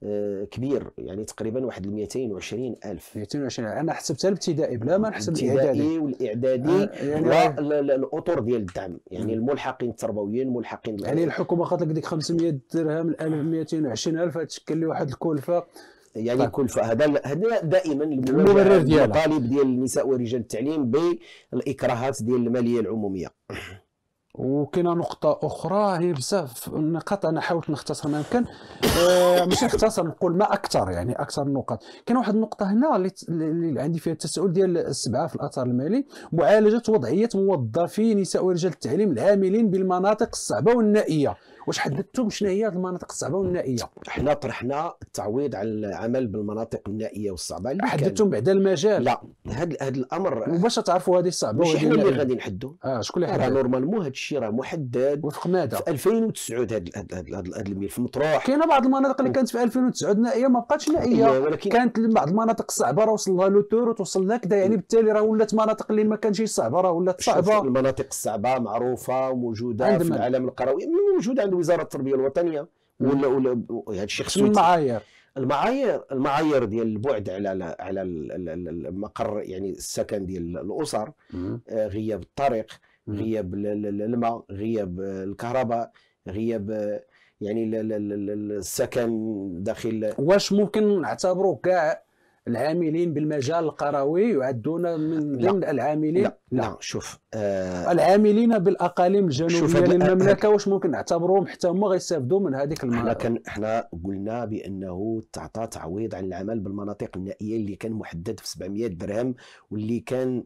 آه، كبير يعني تقريبا واحد 220 الف 220 انا حسبتها الابتدائي بلا ما نحسب الاعدادي والاعدادي آه، يعني والاطر ديال الدعم يعني الملحقين التربويين الملحقين يعني الحكومه خاطر لك ديك 500 درهم 220 الف تشكل لي واحد الكلفه يعني طيب. كل هذا هذا دائما المبرر ديالها الطالب ديال النساء ورجال التعليم بالاكراهات ديال الماليه العموميه وكاينه نقطه اخرى هي بزاف النقاط انا حاولت نختصر ما يمكن آه مش نختصر نقول ما اكثر يعني اكثر النقاط كاين واحد النقطه هنا اللي, عندي فيها التساؤل ديال السبعه في الاثار المالي معالجه وضعيه موظفي نساء ورجال التعليم العاملين بالمناطق الصعبه والنائيه واش حددتم شنو هي المناطق الصعبه والنائيه حنا طرحنا التعويض على العمل بالمناطق النائيه والصعبه اللي حددتم بعد المجال لا هذا الامر وباش تعرفوا هذه الصعبه واش حنا اللي غادي نحدوا اه شكون اللي حدد نورمالمون هذا الشيء راه محدد وفق ماذا في 2009 هذا الملف مطروح كاينه بعض المناطق اللي كانت في 2009 نائيه ما بقاتش نائيه ولكن كانت بعض المناطق الصعبه راه وصل لها لوتور وتوصل لها كذا يعني بالتالي راه ولات مناطق اللي ما كانتش صعبه راه ولات صعبه المناطق الصعبه معروفه وموجوده في العالم القروي موجوده عند وزاره التربيه الوطنيه ولا ولا يعني الشيء خصو المعايير المعايير المعايير ديال البعد على على المقر يعني السكن ديال الاسر آه، غياب الطريق غياب الماء غياب الكهرباء غياب آه، يعني السكن داخل واش ممكن نعتبره كاع العاملين بالمجال القروي يعدون من ضمن العاملين لا, لا. لا. شوف آه العاملين بالاقاليم الجنوبيه للمملكه واش ممكن نعتبرهم حتى هما غيستافدوا من هذيك المناطق احنا كان احنا قلنا بانه تعطى تعويض عن العمل بالمناطق النائيه اللي كان محدد في 700 درهم واللي كان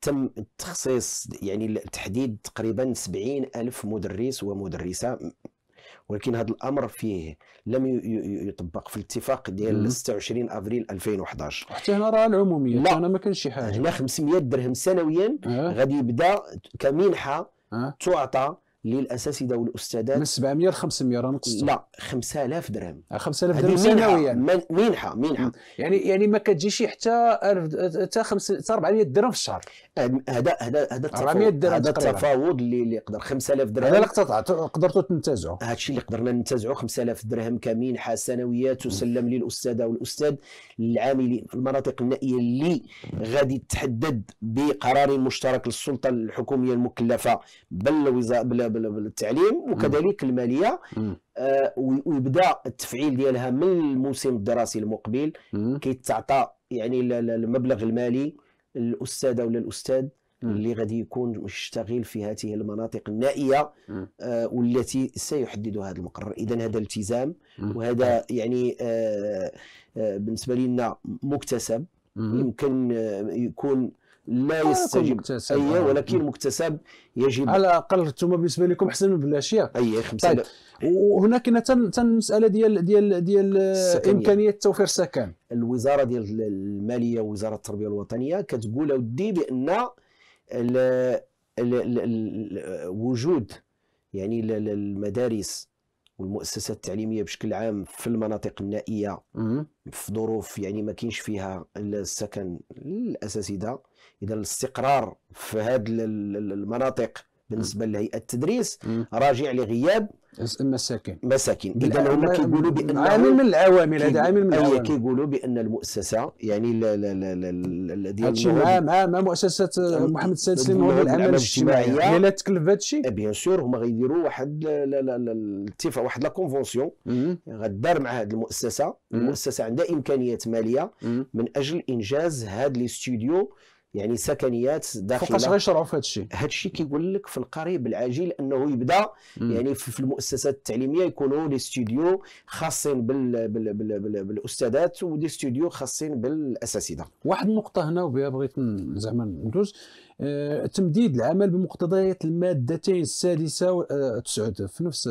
تم التخصيص يعني تحديد تقريبا 70 ألف مدرس ومدرسة ولكن هذا الامر فيه لم يطبق في الاتفاق ديال 26 افريل 2011 حتى هنا راه العموميه هنا ما كانش شي حاجه هنا 500 درهم سنويا آه. غادي يبدا كمنحه آه. تعطى للاساتذه والاستاذات آه، من 700 ل 500 راه نقصت لا 5000 درهم 5000 درهم سنويا منحه منحه, منحة. يعني يعني ما كتجيش حتى 1000 حتى 5 حتى 400 درهم في الشهر هذا هذا هذا 400 درهم هذا التفاوض اللي يقدر 5000 درهم هذا اللي قدرتوا تنتزعوا هذا الشيء اللي قدرنا ننتزعوا 5000 درهم كمنحه سنويه تسلم للاستاذه والاستاذ العاملين في المناطق النائيه اللي غادي تحدد بقرار مشترك للسلطه الحكوميه المكلفه بل الوزاره بالتعليم وكذلك الماليه آه ويبدا التفعيل ديالها من الموسم الدراسي المقبل كيتعطى يعني المبلغ المالي للاستاذه ولا الاستاذ اللي غادي يكون مشتغل في هذه المناطق النائيه آه والتي سيحدد هذا المقرر اذا هذا التزام وهذا يعني آه آه بالنسبه لنا مكتسب يمكن آه، يكون لا يستجيب مكتسب اي أيوة، ولكن مكتسب يجب على الاقل انتم بالنسبه لكم احسن من بلاش ياك اي خمسه طيب. وهناك تن مسألة المساله ديال ديال ديال امكانيه توفير سكن الوزاره ديال الماليه ووزاره التربيه الوطنيه كتقول اودي بان ال ال ال وجود يعني المدارس والمؤسسات التعليميه بشكل عام في المناطق النائيه في ظروف يعني ما كاينش فيها السكن الاساسي ده اذا الاستقرار في هذه المناطق بالنسبه لهيئه التدريس راجع لغياب المساكن مساكن اذا هما كيقولوا بان عامل من العوامل هذا عامل من العوامل كيقولوا بان المؤسسه يعني لا لا لا لا ديال مع مع مع مؤسسه محمد السادس للنهوض الاعمال الاجتماعيه هي لا تكلف هادشي الشيء أه، بيان سور هما غيديروا واحد الاتفاق واحد لا كونفونسيون غدار مع هذه المؤسسه المؤسسه عندها امكانيات ماليه من اجل انجاز هذا لي ستوديو يعني سكنيات داخل فوقاش غيشرعوا في هذا الشيء هذا الشيء كيقول لك في القريب العاجل انه يبدا مم. يعني في المؤسسات التعليميه يكونوا لي ستوديو خاصين بال بال بال بال بالاستاذات ودي ستوديو خاصين بالاساتذه واحد النقطه هنا وبها بغيت زعما ندوز آه تمديد العمل بمقتضيات المادتين السادسه والتسعود آه، في نفس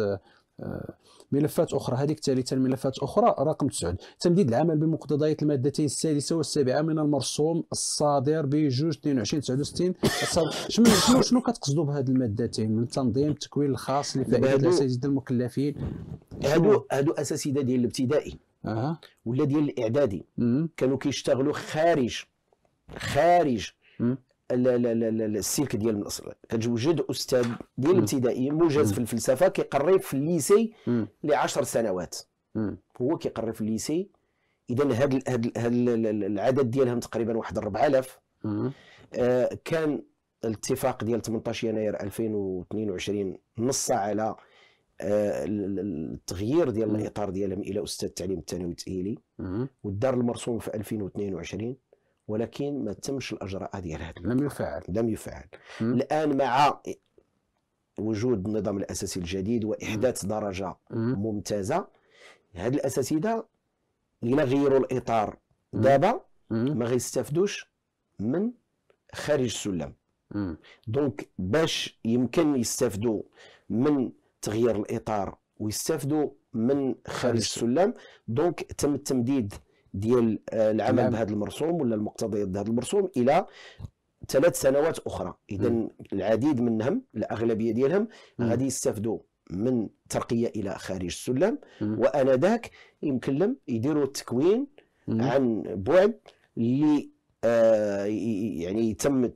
آه ملفات أخرى هذيك الثالثة الملفات أخرى رقم 9 تمديد العمل بمقتضيات المادتين السادسة والسابعة من المرسوم الصادر ب 22 69 شنو شنو شنو كتقصدوا بهاد المادتين من تنظيم التكوين الخاص لفائدة الأساتذة المكلفين هادو هادو أساتذة ديال الابتدائي اها ولا ديال الإعدادي كانوا كيشتغلوا خارج خارج السلك ديال من الاصل كتوجد استاذ ديال الابتدائي موجز في الفلسفه كيقري في الليسي ل 10 سنوات هو كيقري في الليسي اذا هاد هاد العدد ديالهم تقريبا واحد 4000 آه كان الاتفاق ديال 18 يناير 2022 نص على آه، التغيير ديال الاطار ديالهم الى استاذ التعليم الثانوي التاهيلي والدار المرسوم في 2022 ولكن ما تمش الاجراءات ديال هذا لم يفعل لم يفعل مم. الان مع وجود النظام الاساسي الجديد واحداث درجه ممتازه هاد الاساتذه الا غيروا الاطار دابا ما غيستافدوش من خارج السلم دونك باش يمكن يستافدوا من تغيير الاطار ويستافدوا من خارج السلم دونك تم التمديد ديال العمل نعم. بهذا المرسوم ولا المقتضيات بهذا المرسوم الى ثلاث سنوات اخرى اذا العديد منهم الاغلبيه ديالهم غادي يستافدوا من ترقيه الى خارج السلم وانذاك يمكن لهم يديروا التكوين عن بعد اللي آه يعني يتم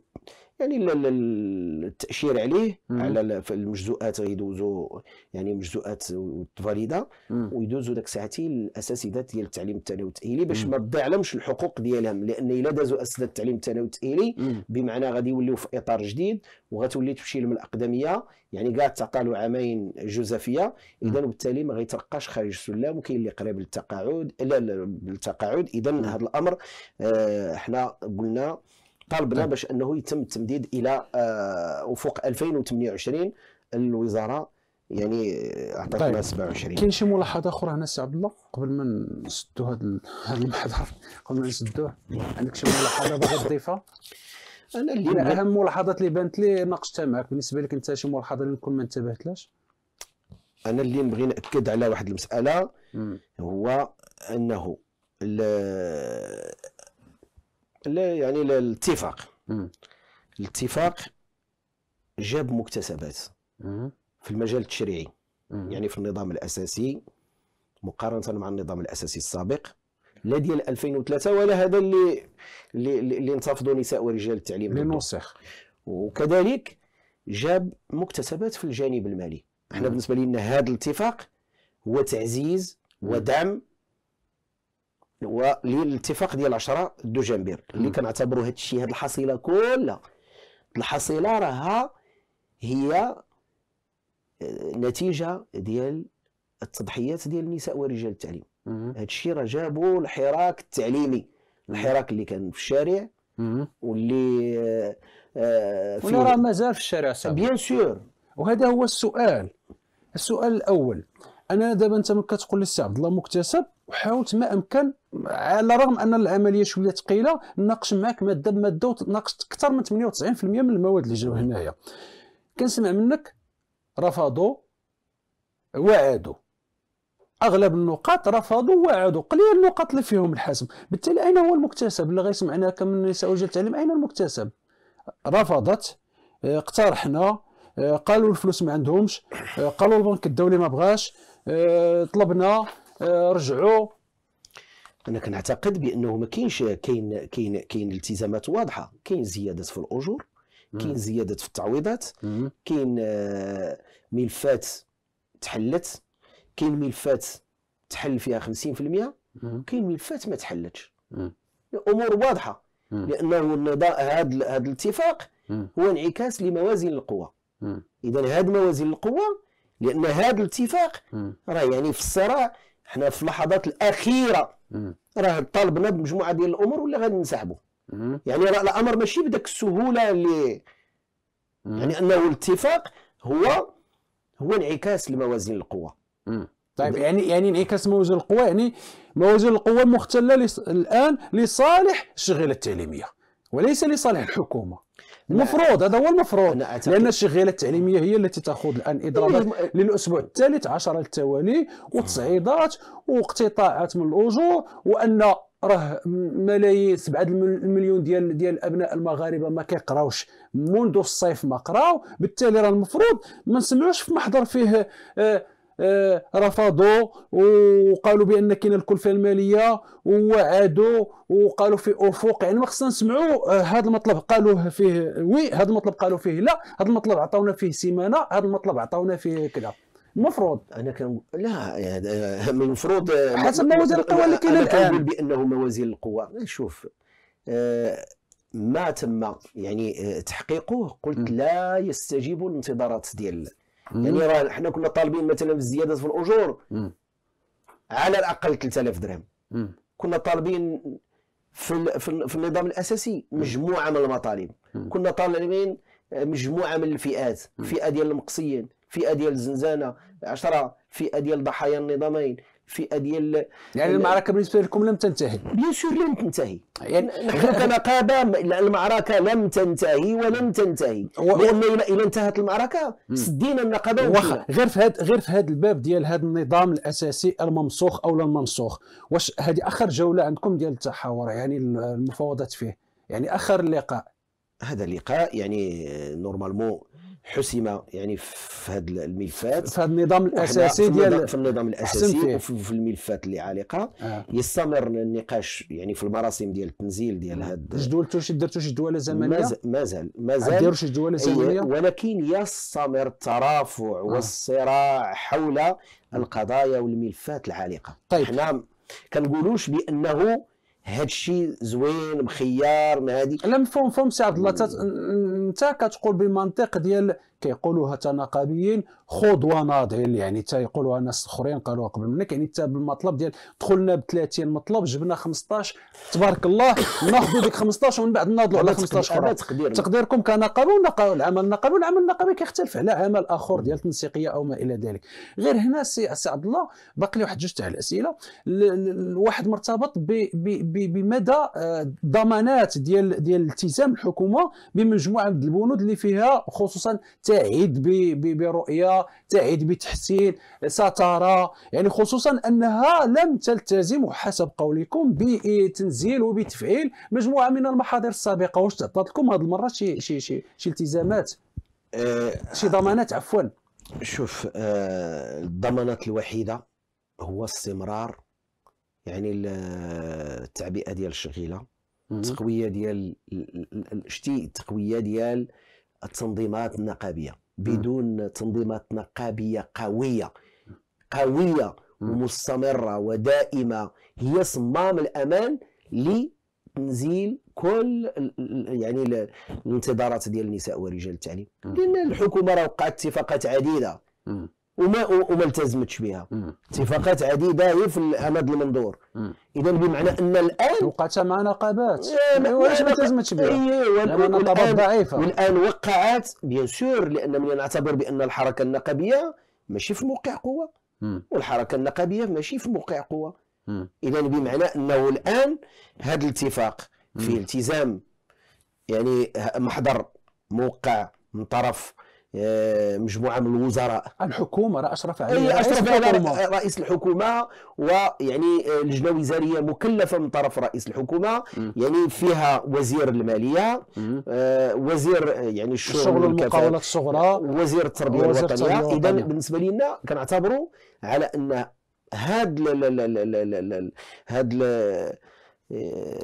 يعني التاشير عليه مم. على المجزوءات غيدوزو يعني مجزوءات والتفاليده ويدوزو داك ساعتي الاساتذه ديال التعليم الثانوي التاهيلي باش ما تضيعلهمش الحقوق ديالهم لان الا دازوا اساتذه التعليم الثانوي التاهيلي بمعنى غادي يوليو في اطار جديد وغتولي تمشي لهم الاقدميه يعني كاع تقالوا عامين جوزفيه اذا وبالتالي ما غيترقاش خارج السلم وكاين اللي قريب للتقاعد لا للتقاعد اذا هذا الامر آه حنا قلنا طالبنا طيب. باش انه يتم التمديد الى آه، وفوق 2028 الوزاره يعني آه، عطاتنا طيب. 27 كاين شي ملاحظه اخرى هنا سي عبد الله قبل ما نسدوا هذا هذا المحضر قبل ما نسدوه عندك شي ملاحظه باغي تضيفها انا اللي اهم ملاحظات اللي بانت لي ناقشتها معك بالنسبه لك انت شي ملاحظه اللي نكون ما انتبهتلاش انا اللي نبغي ناكد على واحد المساله هو انه لا يعني الاتفاق الاتفاق جاب مكتسبات في المجال التشريعي يعني في النظام الاساسي مقارنه مع النظام الاساسي السابق لا ديال 2003 ولا هذا اللي اللي, اللي انتفضوا نساء ورجال التعليم من نسخ وكذلك جاب مكتسبات في الجانب المالي احنا بالنسبه لنا هذا الاتفاق هو تعزيز ودعم وللاتفاق ديال 10 دو جامبير اللي كنعتبروا هذا الشيء هذه الحصيله كلها الحصيله راها هي آه، نتيجه ديال التضحيات ديال النساء ورجال التعليم هذا الشيء راه جابوا الحراك التعليمي الحراك اللي كان في الشارع واللي آه واللي آه، راه مازال في الشارع بيان سور وهذا هو السؤال السؤال الاول انا دابا انت ملي كتقول لي سي عبد الله مكتسب وحاولت ما امكن على الرغم ان العمليه شويه ثقيله ناقش معك ماده بماده وناقشت اكثر من 98% من المواد اللي جاو هنايا كنسمع منك رفضوا وعدوا اغلب النقاط رفضوا وعدوا قليل النقاط اللي فيهم الحسم بالتالي اين هو المكتسب اللي غيسمعنا كم من نساء رجال التعليم اين المكتسب رفضت اقترحنا قالوا الفلوس ما عندهمش قالوا البنك الدولي ما بغاش آه، طلبنا آه، رجعوا انا كنعتقد بانه ما كاينش كاين كاين كاين التزامات واضحه كاين زياده في الاجور كاين زياده في التعويضات كاين آه، ملفات تحلت كاين ملفات تحل فيها 50% وكاين ملفات ما تحلتش الامور واضحه لانه هذا هذا الاتفاق هو انعكاس لموازين القوى اذا هذه موازين القوى لان هذا الاتفاق راه يعني في الصراع حنا في اللحظات الاخيره راه طالبنا بمجموعه ديال الامور ولا غادي يعني راه الامر ماشي بدك السهوله اللي يعني انه الاتفاق هو هو انعكاس لموازين القوى طيب يعني يعني انعكاس موازين القوى يعني موازين القوى مختله الان لصالح الشغيله التعليميه وليس لصالح الحكومه المفروض هذا هو المفروض لان الشغيله التعليميه هي التي تاخذ الان اضرابات للاسبوع الثالث عشر التوالي وتصعيدات واقتطاعات من الاجور وان راه ملايين سبعة المليون ديال ديال الابناء المغاربه ما كيقراوش منذ الصيف ما قراو بالتالي راه المفروض ما نسمعوش في محضر فيه آه آه، رفضوا وقالوا بان كاين الكلفه الماليه وعادوا وقالوا في افق يعني ما خصنا نسمعوا آه، هذا المطلب قالوا فيه وي هذا المطلب قالوا فيه لا هذا المطلب عطاونا فيه سيمانه هذا المطلب عطاونا فيه كذا المفروض انا كان لا يعني آه، من المفروض حسب موازين القوى اللي كاينه الان كنقول بانه موازين القوى نشوف ما تم يعني تحقيقه قلت لا يستجيب الانتظارات ديال يعني راه حنا كنا طالبين مثلا في الزيادات في الاجور على الاقل 3000 درهم كنا طالبين في في النظام الاساسي مجموعه من المطالب كنا طالبين مجموعه من الفئات فئه ديال المقصيين فئه ديال الزنزانه 10 فئه ديال ضحايا النظامين الفئه ديال يعني المعركه بالنسبه لكم لم تنتهي بيان سور لم تنتهي يعني نحن كنقابه المعركه لم تنتهي ولم تنتهي و... لان اذا انتهت المعركه سدينا النقابه واخا غير في هذا غير في هذا الباب ديال هذا النظام الاساسي الممسوخ او لا المنسوخ واش هذه اخر جوله عندكم ديال التحاور يعني المفاوضات فيه يعني اخر لقاء هذا لقاء يعني نورمالمون آه، حسم يعني في هذا الملفات في هذا النظام الاساسي ديال في النظام الاساسي وفي الملفات اللي عالقه آه. يستمر النقاش يعني في المراسم ديال التنزيل ديال هذا آه. جدولتو شي درتو شي جدوله زمنيه مازال مازال ديروا شي جدوله زمنيه ولكن يستمر الترافع آه. والصراع حول آه. القضايا والملفات العالقه طيب حنا كنقولوش بانه هادشي الشيء زوين مخيار ما هادي لا مفهوم مفهوم سي عبد الله انت كتقول بمنطق ديال كيقولوها تنقابيين خوض وناضل يعني تيقولوها ناس اخرين قالوها قبل منك يعني حتى بالمطلب ديال دخلنا ب 30 مطلب جبنا 15 تبارك الله ناخذوا ديك 15 ومن بعد ناضلوا على 15 اخرى تقدير تقديركم كنقابه العمل النقابي والعمل النقابي كيختلف على عمل اخر ديال تنسيقيه او ما الى ذلك غير هنا سي عبد الله باقي لي واحد جوج تاع الاسئله الواحد مرتبط بمدى آه، ضمانات ديال ديال التزام الحكومه بمجموعه من البنود اللي فيها خصوصا تعد برؤيه تعد بتحسين سترى يعني خصوصا انها لم تلتزم حسب قولكم بتنزيل وبتفعيل مجموعه من المحاضر السابقه واش تعطات لكم هذه المره شي شي شي, شي التزامات آه، شي ضمانات عفوا شوف آه، الضمانات الوحيده هو استمرار يعني التعبئه ديال الشغيله التقويه ديال شتي التقويه ديال التنظيمات النقابيه بدون تنظيمات نقابيه قويه قويه ومستمره ودائمه هي صمام الامان لتنزيل كل يعني الانتظارات ديال النساء ورجال التعليم لان الحكومه راه وقعت اتفاقات عديده وما وما التزمتش بها اتفاقات عديده هي في هذا المنظور اذا بمعنى ان الان وقعت مع نقابات إيه، علاش ما التزمتش بها؟ ايوه نقابات ضعيفه والان وقعت بيان سور لان من نعتبر بان الحركه النقابيه ماشي في موقع قوه والحركه النقابيه ماشي في موقع قوه اذا بمعنى انه الان هذا الاتفاق فيه التزام يعني محضر موقع من طرف آه، مجموعه من الوزراء الحكومه راه اشرف عليها اشرف على رئيس الحكومه ويعني آه، لجنه وزاريه مكلفه من طرف رئيس الحكومه م. يعني فيها وزير الماليه آه وزير يعني الشغل, الشغل المقاولات الصغرى وزير التربيه الوطنيه اذا بالنسبه لنا كنعتبروا على ان هاد هاد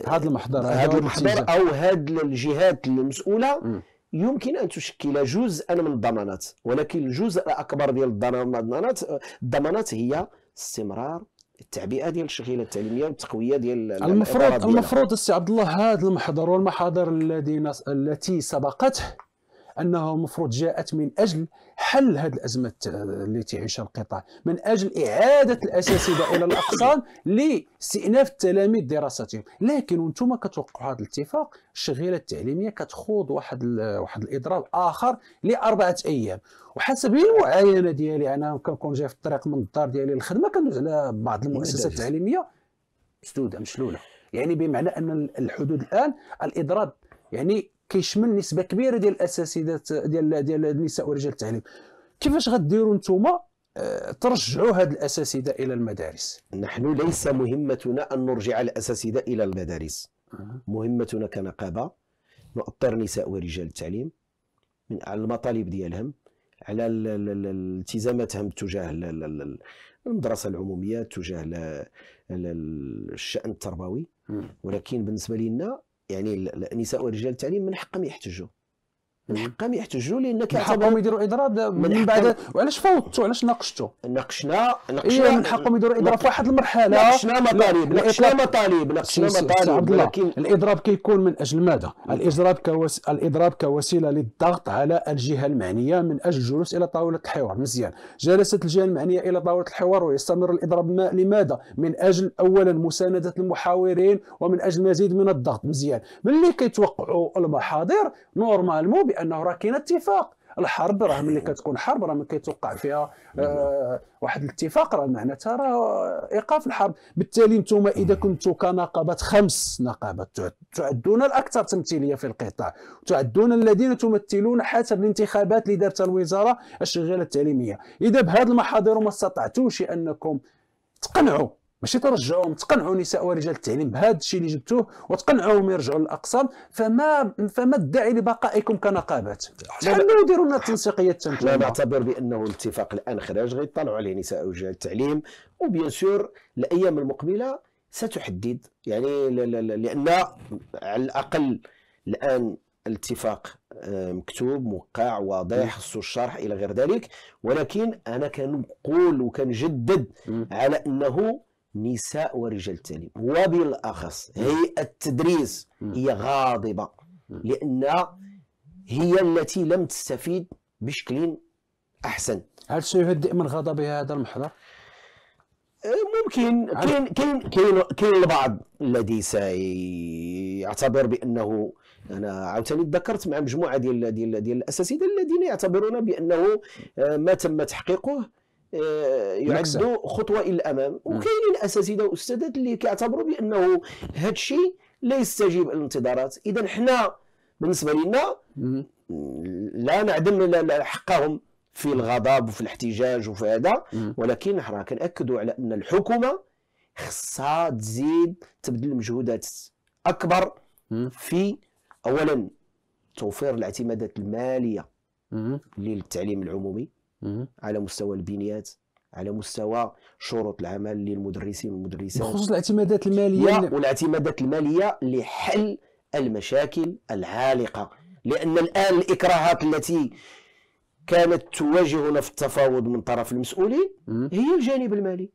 هاد المحضر هاد المحضر او هاد الجهات المسؤوله م. يمكن ان تشكل جزءا من الضمانات ولكن الجزء الاكبر ديال الضمانات الضمانات هي استمرار التعبئه ديال الشغيله التعليميه والتقويه ديال المفروض المفروض السي عبد الله هذا المحضر والمحاضر الذي التي سبقته انها المفروض جاءت من اجل حل هذه الازمه اللي تعيشها القطاع من اجل اعاده الاساتذه الى الاقسام لاستئناف التلاميذ دراستهم لكن وانتم كتوقعوا هذا الاتفاق الشغيله التعليميه كتخوض واحد واحد الاضراب اخر لاربعه ايام وحسب المعاينه ديالي انا كنكون جاي في الطريق من الدار ديالي للخدمه كندوز على بعض المؤسسات التعليميه مسدوده مشلوله يعني بمعنى ان الحدود الان الاضراب يعني كيشمل نسبه كبيره ديال الاساتذه ديال ديال النساء ورجال التعليم كيفاش غديروا نتوما آه، ترجعوا هاد الاساتذه الى المدارس نحن ليس مهمتنا ان نرجع الاساتذه الى المدارس مهمتنا كنقابه نؤطر نساء ورجال التعليم من على المطالب ديالهم على التزاماتهم تجاه المدرسه العموميه تجاه الشان التربوي ولكن بالنسبه لنا يعني النساء والرجال التعليم من حقهم يحتجوا من حقهم يحتجوا لان من حقهم يديروا اضراب من بعد وعلاش فوتوا علاش ناقشتوا ناقشنا ناقشنا إيه من حقهم يديروا اضراب في واحد المرحله ناقشنا مطالب ناقشنا مطالب ناقشنا مطالب ولكن الاضراب كيكون من اجل ماذا الاضراب كوس... الاضراب كوسيله للضغط على الجهه المعنيه من اجل الجلوس الى طاوله الحوار مزيان جلست الجهه المعنيه الى طاوله الحوار ويستمر الاضراب ما... لماذا من اجل اولا مسانده المحاورين ومن اجل مزيد من الضغط مزيان ملي كيتوقعوا المحاضر نورمالمون لانه راه كاين اتفاق الحرب راه ملي كتكون حرب راه ما كيتوقع فيها آه واحد الاتفاق راه معناتها راه ايقاف الحرب بالتالي انتم اذا كنتم كنقابات خمس نقابات تعدون الاكثر تمثيليه في القطاع تعدون الذين تمثلون حسب الانتخابات اللي دارتها الوزاره الشغاله التعليميه اذا بهذه المحاضر ما استطعتوش انكم تقنعوا ماشي ترجعوهم تقنعوا نساء ورجال التعليم بهذا الشيء اللي جبتوه وتقنعوهم يرجعوا للاقسام فما فما الداعي لبقائكم كنقابات؟ حنا نديروا لنا التنسيقيه التنفيذيه لا نعتبر بانه الاتفاق الان خرج غيطلعوا عليه نساء ورجال التعليم وبيان سور الايام المقبله ستحدد يعني لا لا لا لان على الاقل الان الاتفاق آه، مكتوب موقع واضح خصو الشرح الى غير ذلك ولكن انا كنقول وكنجدد على انه نساء ورجال التعليم وبالاخص هيئه التدريس هي غاضبه لان هي التي لم تستفيد بشكل احسن هل سيهدئ من غضبها هذا المحضر؟ أه، ممكن كاين كاين كاين كاين البعض الذي سيعتبر بانه انا عاوتاني تذكرت مع مجموعه ديال ديال ديال الاساتذه الذين يعتبرون بانه أه، ما تم تحقيقه آه، يعدوا خطوه الى الامام وكاينين اساتذه واستاذات اللي كيعتبروا بانه هذا الشيء لا يستجيب للانتظارات اذا حنا بالنسبه لنا لا نعدم حقهم في الغضب وفي الاحتجاج وفي هذا ولكن راه كناكدوا على ان الحكومه خصها تزيد تبذل مجهودات اكبر في اولا توفير الاعتمادات الماليه للتعليم العمومي على مستوى البنيات على مستوى شروط العمل للمدرسين والمدرسات بخصوص الاعتمادات الماليه والاعتمادات الماليه لحل المشاكل العالقه لان الان الاكراهات التي كانت تواجهنا في التفاوض من طرف المسؤولين هي الجانب المالي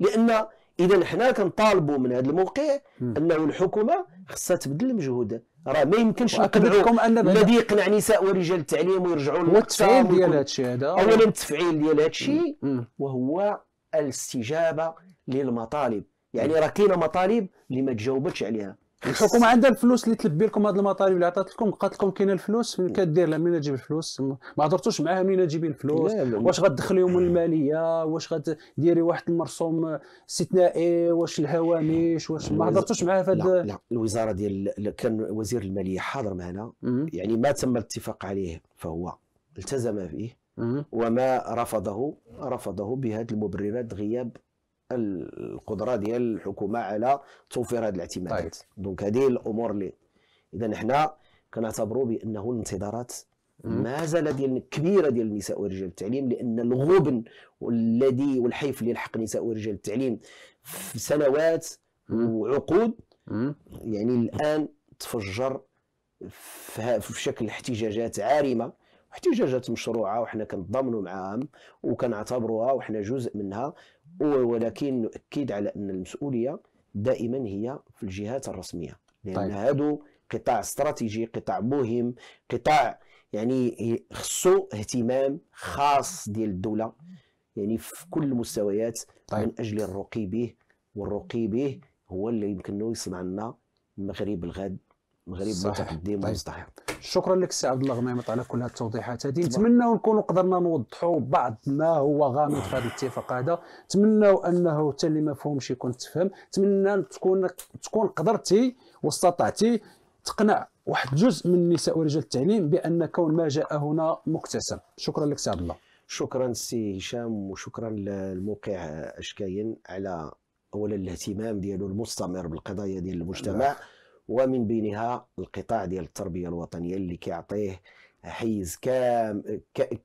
لان اذا حنا كنطالبوا من هذا الموقع انه الحكومه خصها تبذل مجهودات راه ما يمكنش ان الذي يقنع نساء ورجال التعليم ويرجعوا هو التفعيل ديال هذا الشيء هذا اولا التفعيل ديال هذا الشيء وهو الاستجابه للمطالب يعني راه كاينه مطالب اللي ما تجاوبتش عليها الحكومه عندها الفلوس اللي تلبي لكم هذه المطالب اللي عطات لكم قالت لكم كاينه الفلوس كدير لها منين تجيب الفلوس ما هضرتوش معاها منين تجيبين الفلوس واش غتدخليهم الماليه واش غديري واحد المرسوم استثنائي واش الهوامش واش ما هضرتوش معاها في لا, لا الوزاره ديال كان وزير الماليه حاضر معنا يعني ما تم الاتفاق عليه فهو التزم به وما رفضه رفضه بهذه المبررات غياب القدره ديال الحكومه على توفير هذه الاعتمادات طيب. دونك هذه الامور اللي اذا حنا كنعتبروا بانه الانتظارات ما زال ديال كبيره ديال النساء ورجال التعليم لان الغبن والذي والحيف اللي لحق نساء ورجال التعليم في سنوات وعقود يعني الان تفجر في شكل احتجاجات عارمه احتجاجات مشروعه وحنا كنضمنوا معاهم وكنعتبروها وحنا جزء منها ولكن نؤكد على ان المسؤوليه دائما هي في الجهات الرسميه لان طيب. هادو قطاع استراتيجي قطاع مهم قطاع يعني خصو اهتمام خاص ديال الدوله يعني في كل المستويات طيب. من اجل الرقي به والرقي به هو اللي يمكن يصنع لنا المغرب الغد المغرب متقدم طيب. شكرا لك سي عبد الله غميمط على كل هذه التوضيحات هذه نتمنوا نكونوا قدرنا نوضحوا بعض ما هو غامض في هذا الاتفاق هذا نتمنوا انه حتى اللي ما فهمش يكون تفهم نتمنى تكون تكون قدرتي واستطعتي تقنع واحد جزء من النساء ورجال التعليم بان كون ما جاء هنا مكتسب شكرا لك سي عبد الله شكرا سي هشام وشكرا للموقع اشكاين على اولا الاهتمام ديالو المستمر بالقضايا ديال المجتمع ومن بينها القطاع ديال التربيه الوطنيه اللي كيعطيه حيز كام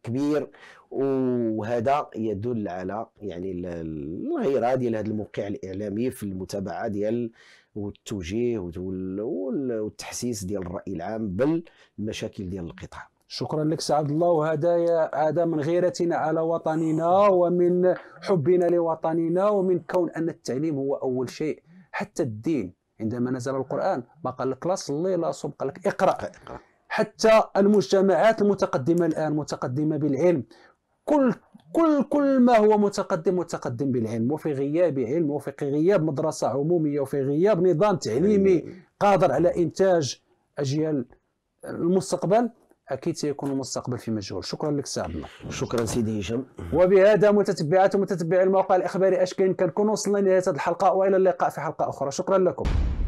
كبير وهذا يدل على يعني الغيره ديال هذا الموقع الاعلامي في المتابعه ديال والتوجيه والتحسيس ديال الراي العام بل المشاكل ديال القطاع شكرا لك سعد الله وهذا هذا من غيرتنا على وطننا ومن حبنا لوطننا ومن كون ان التعليم هو اول شيء حتى الدين عندما نزل القرآن ما قال لك لا صلي لا صوم قال لك اقرأ حتى المجتمعات المتقدمة الآن متقدمة بالعلم كل كل كل ما هو متقدم متقدم بالعلم وفي غياب علم وفي غياب مدرسة عمومية وفي غياب نظام تعليمي أيوة. قادر على إنتاج أجيال المستقبل اكيد سيكون المستقبل في مجهول شكرا لك سي عبد الله شكرا سيدي هشام وبهذا متتبعات ومتتبعي الموقع الاخباري اشكين كنكون وصلنا لنهايه هذه الحلقه والى اللقاء في حلقه اخرى شكرا لكم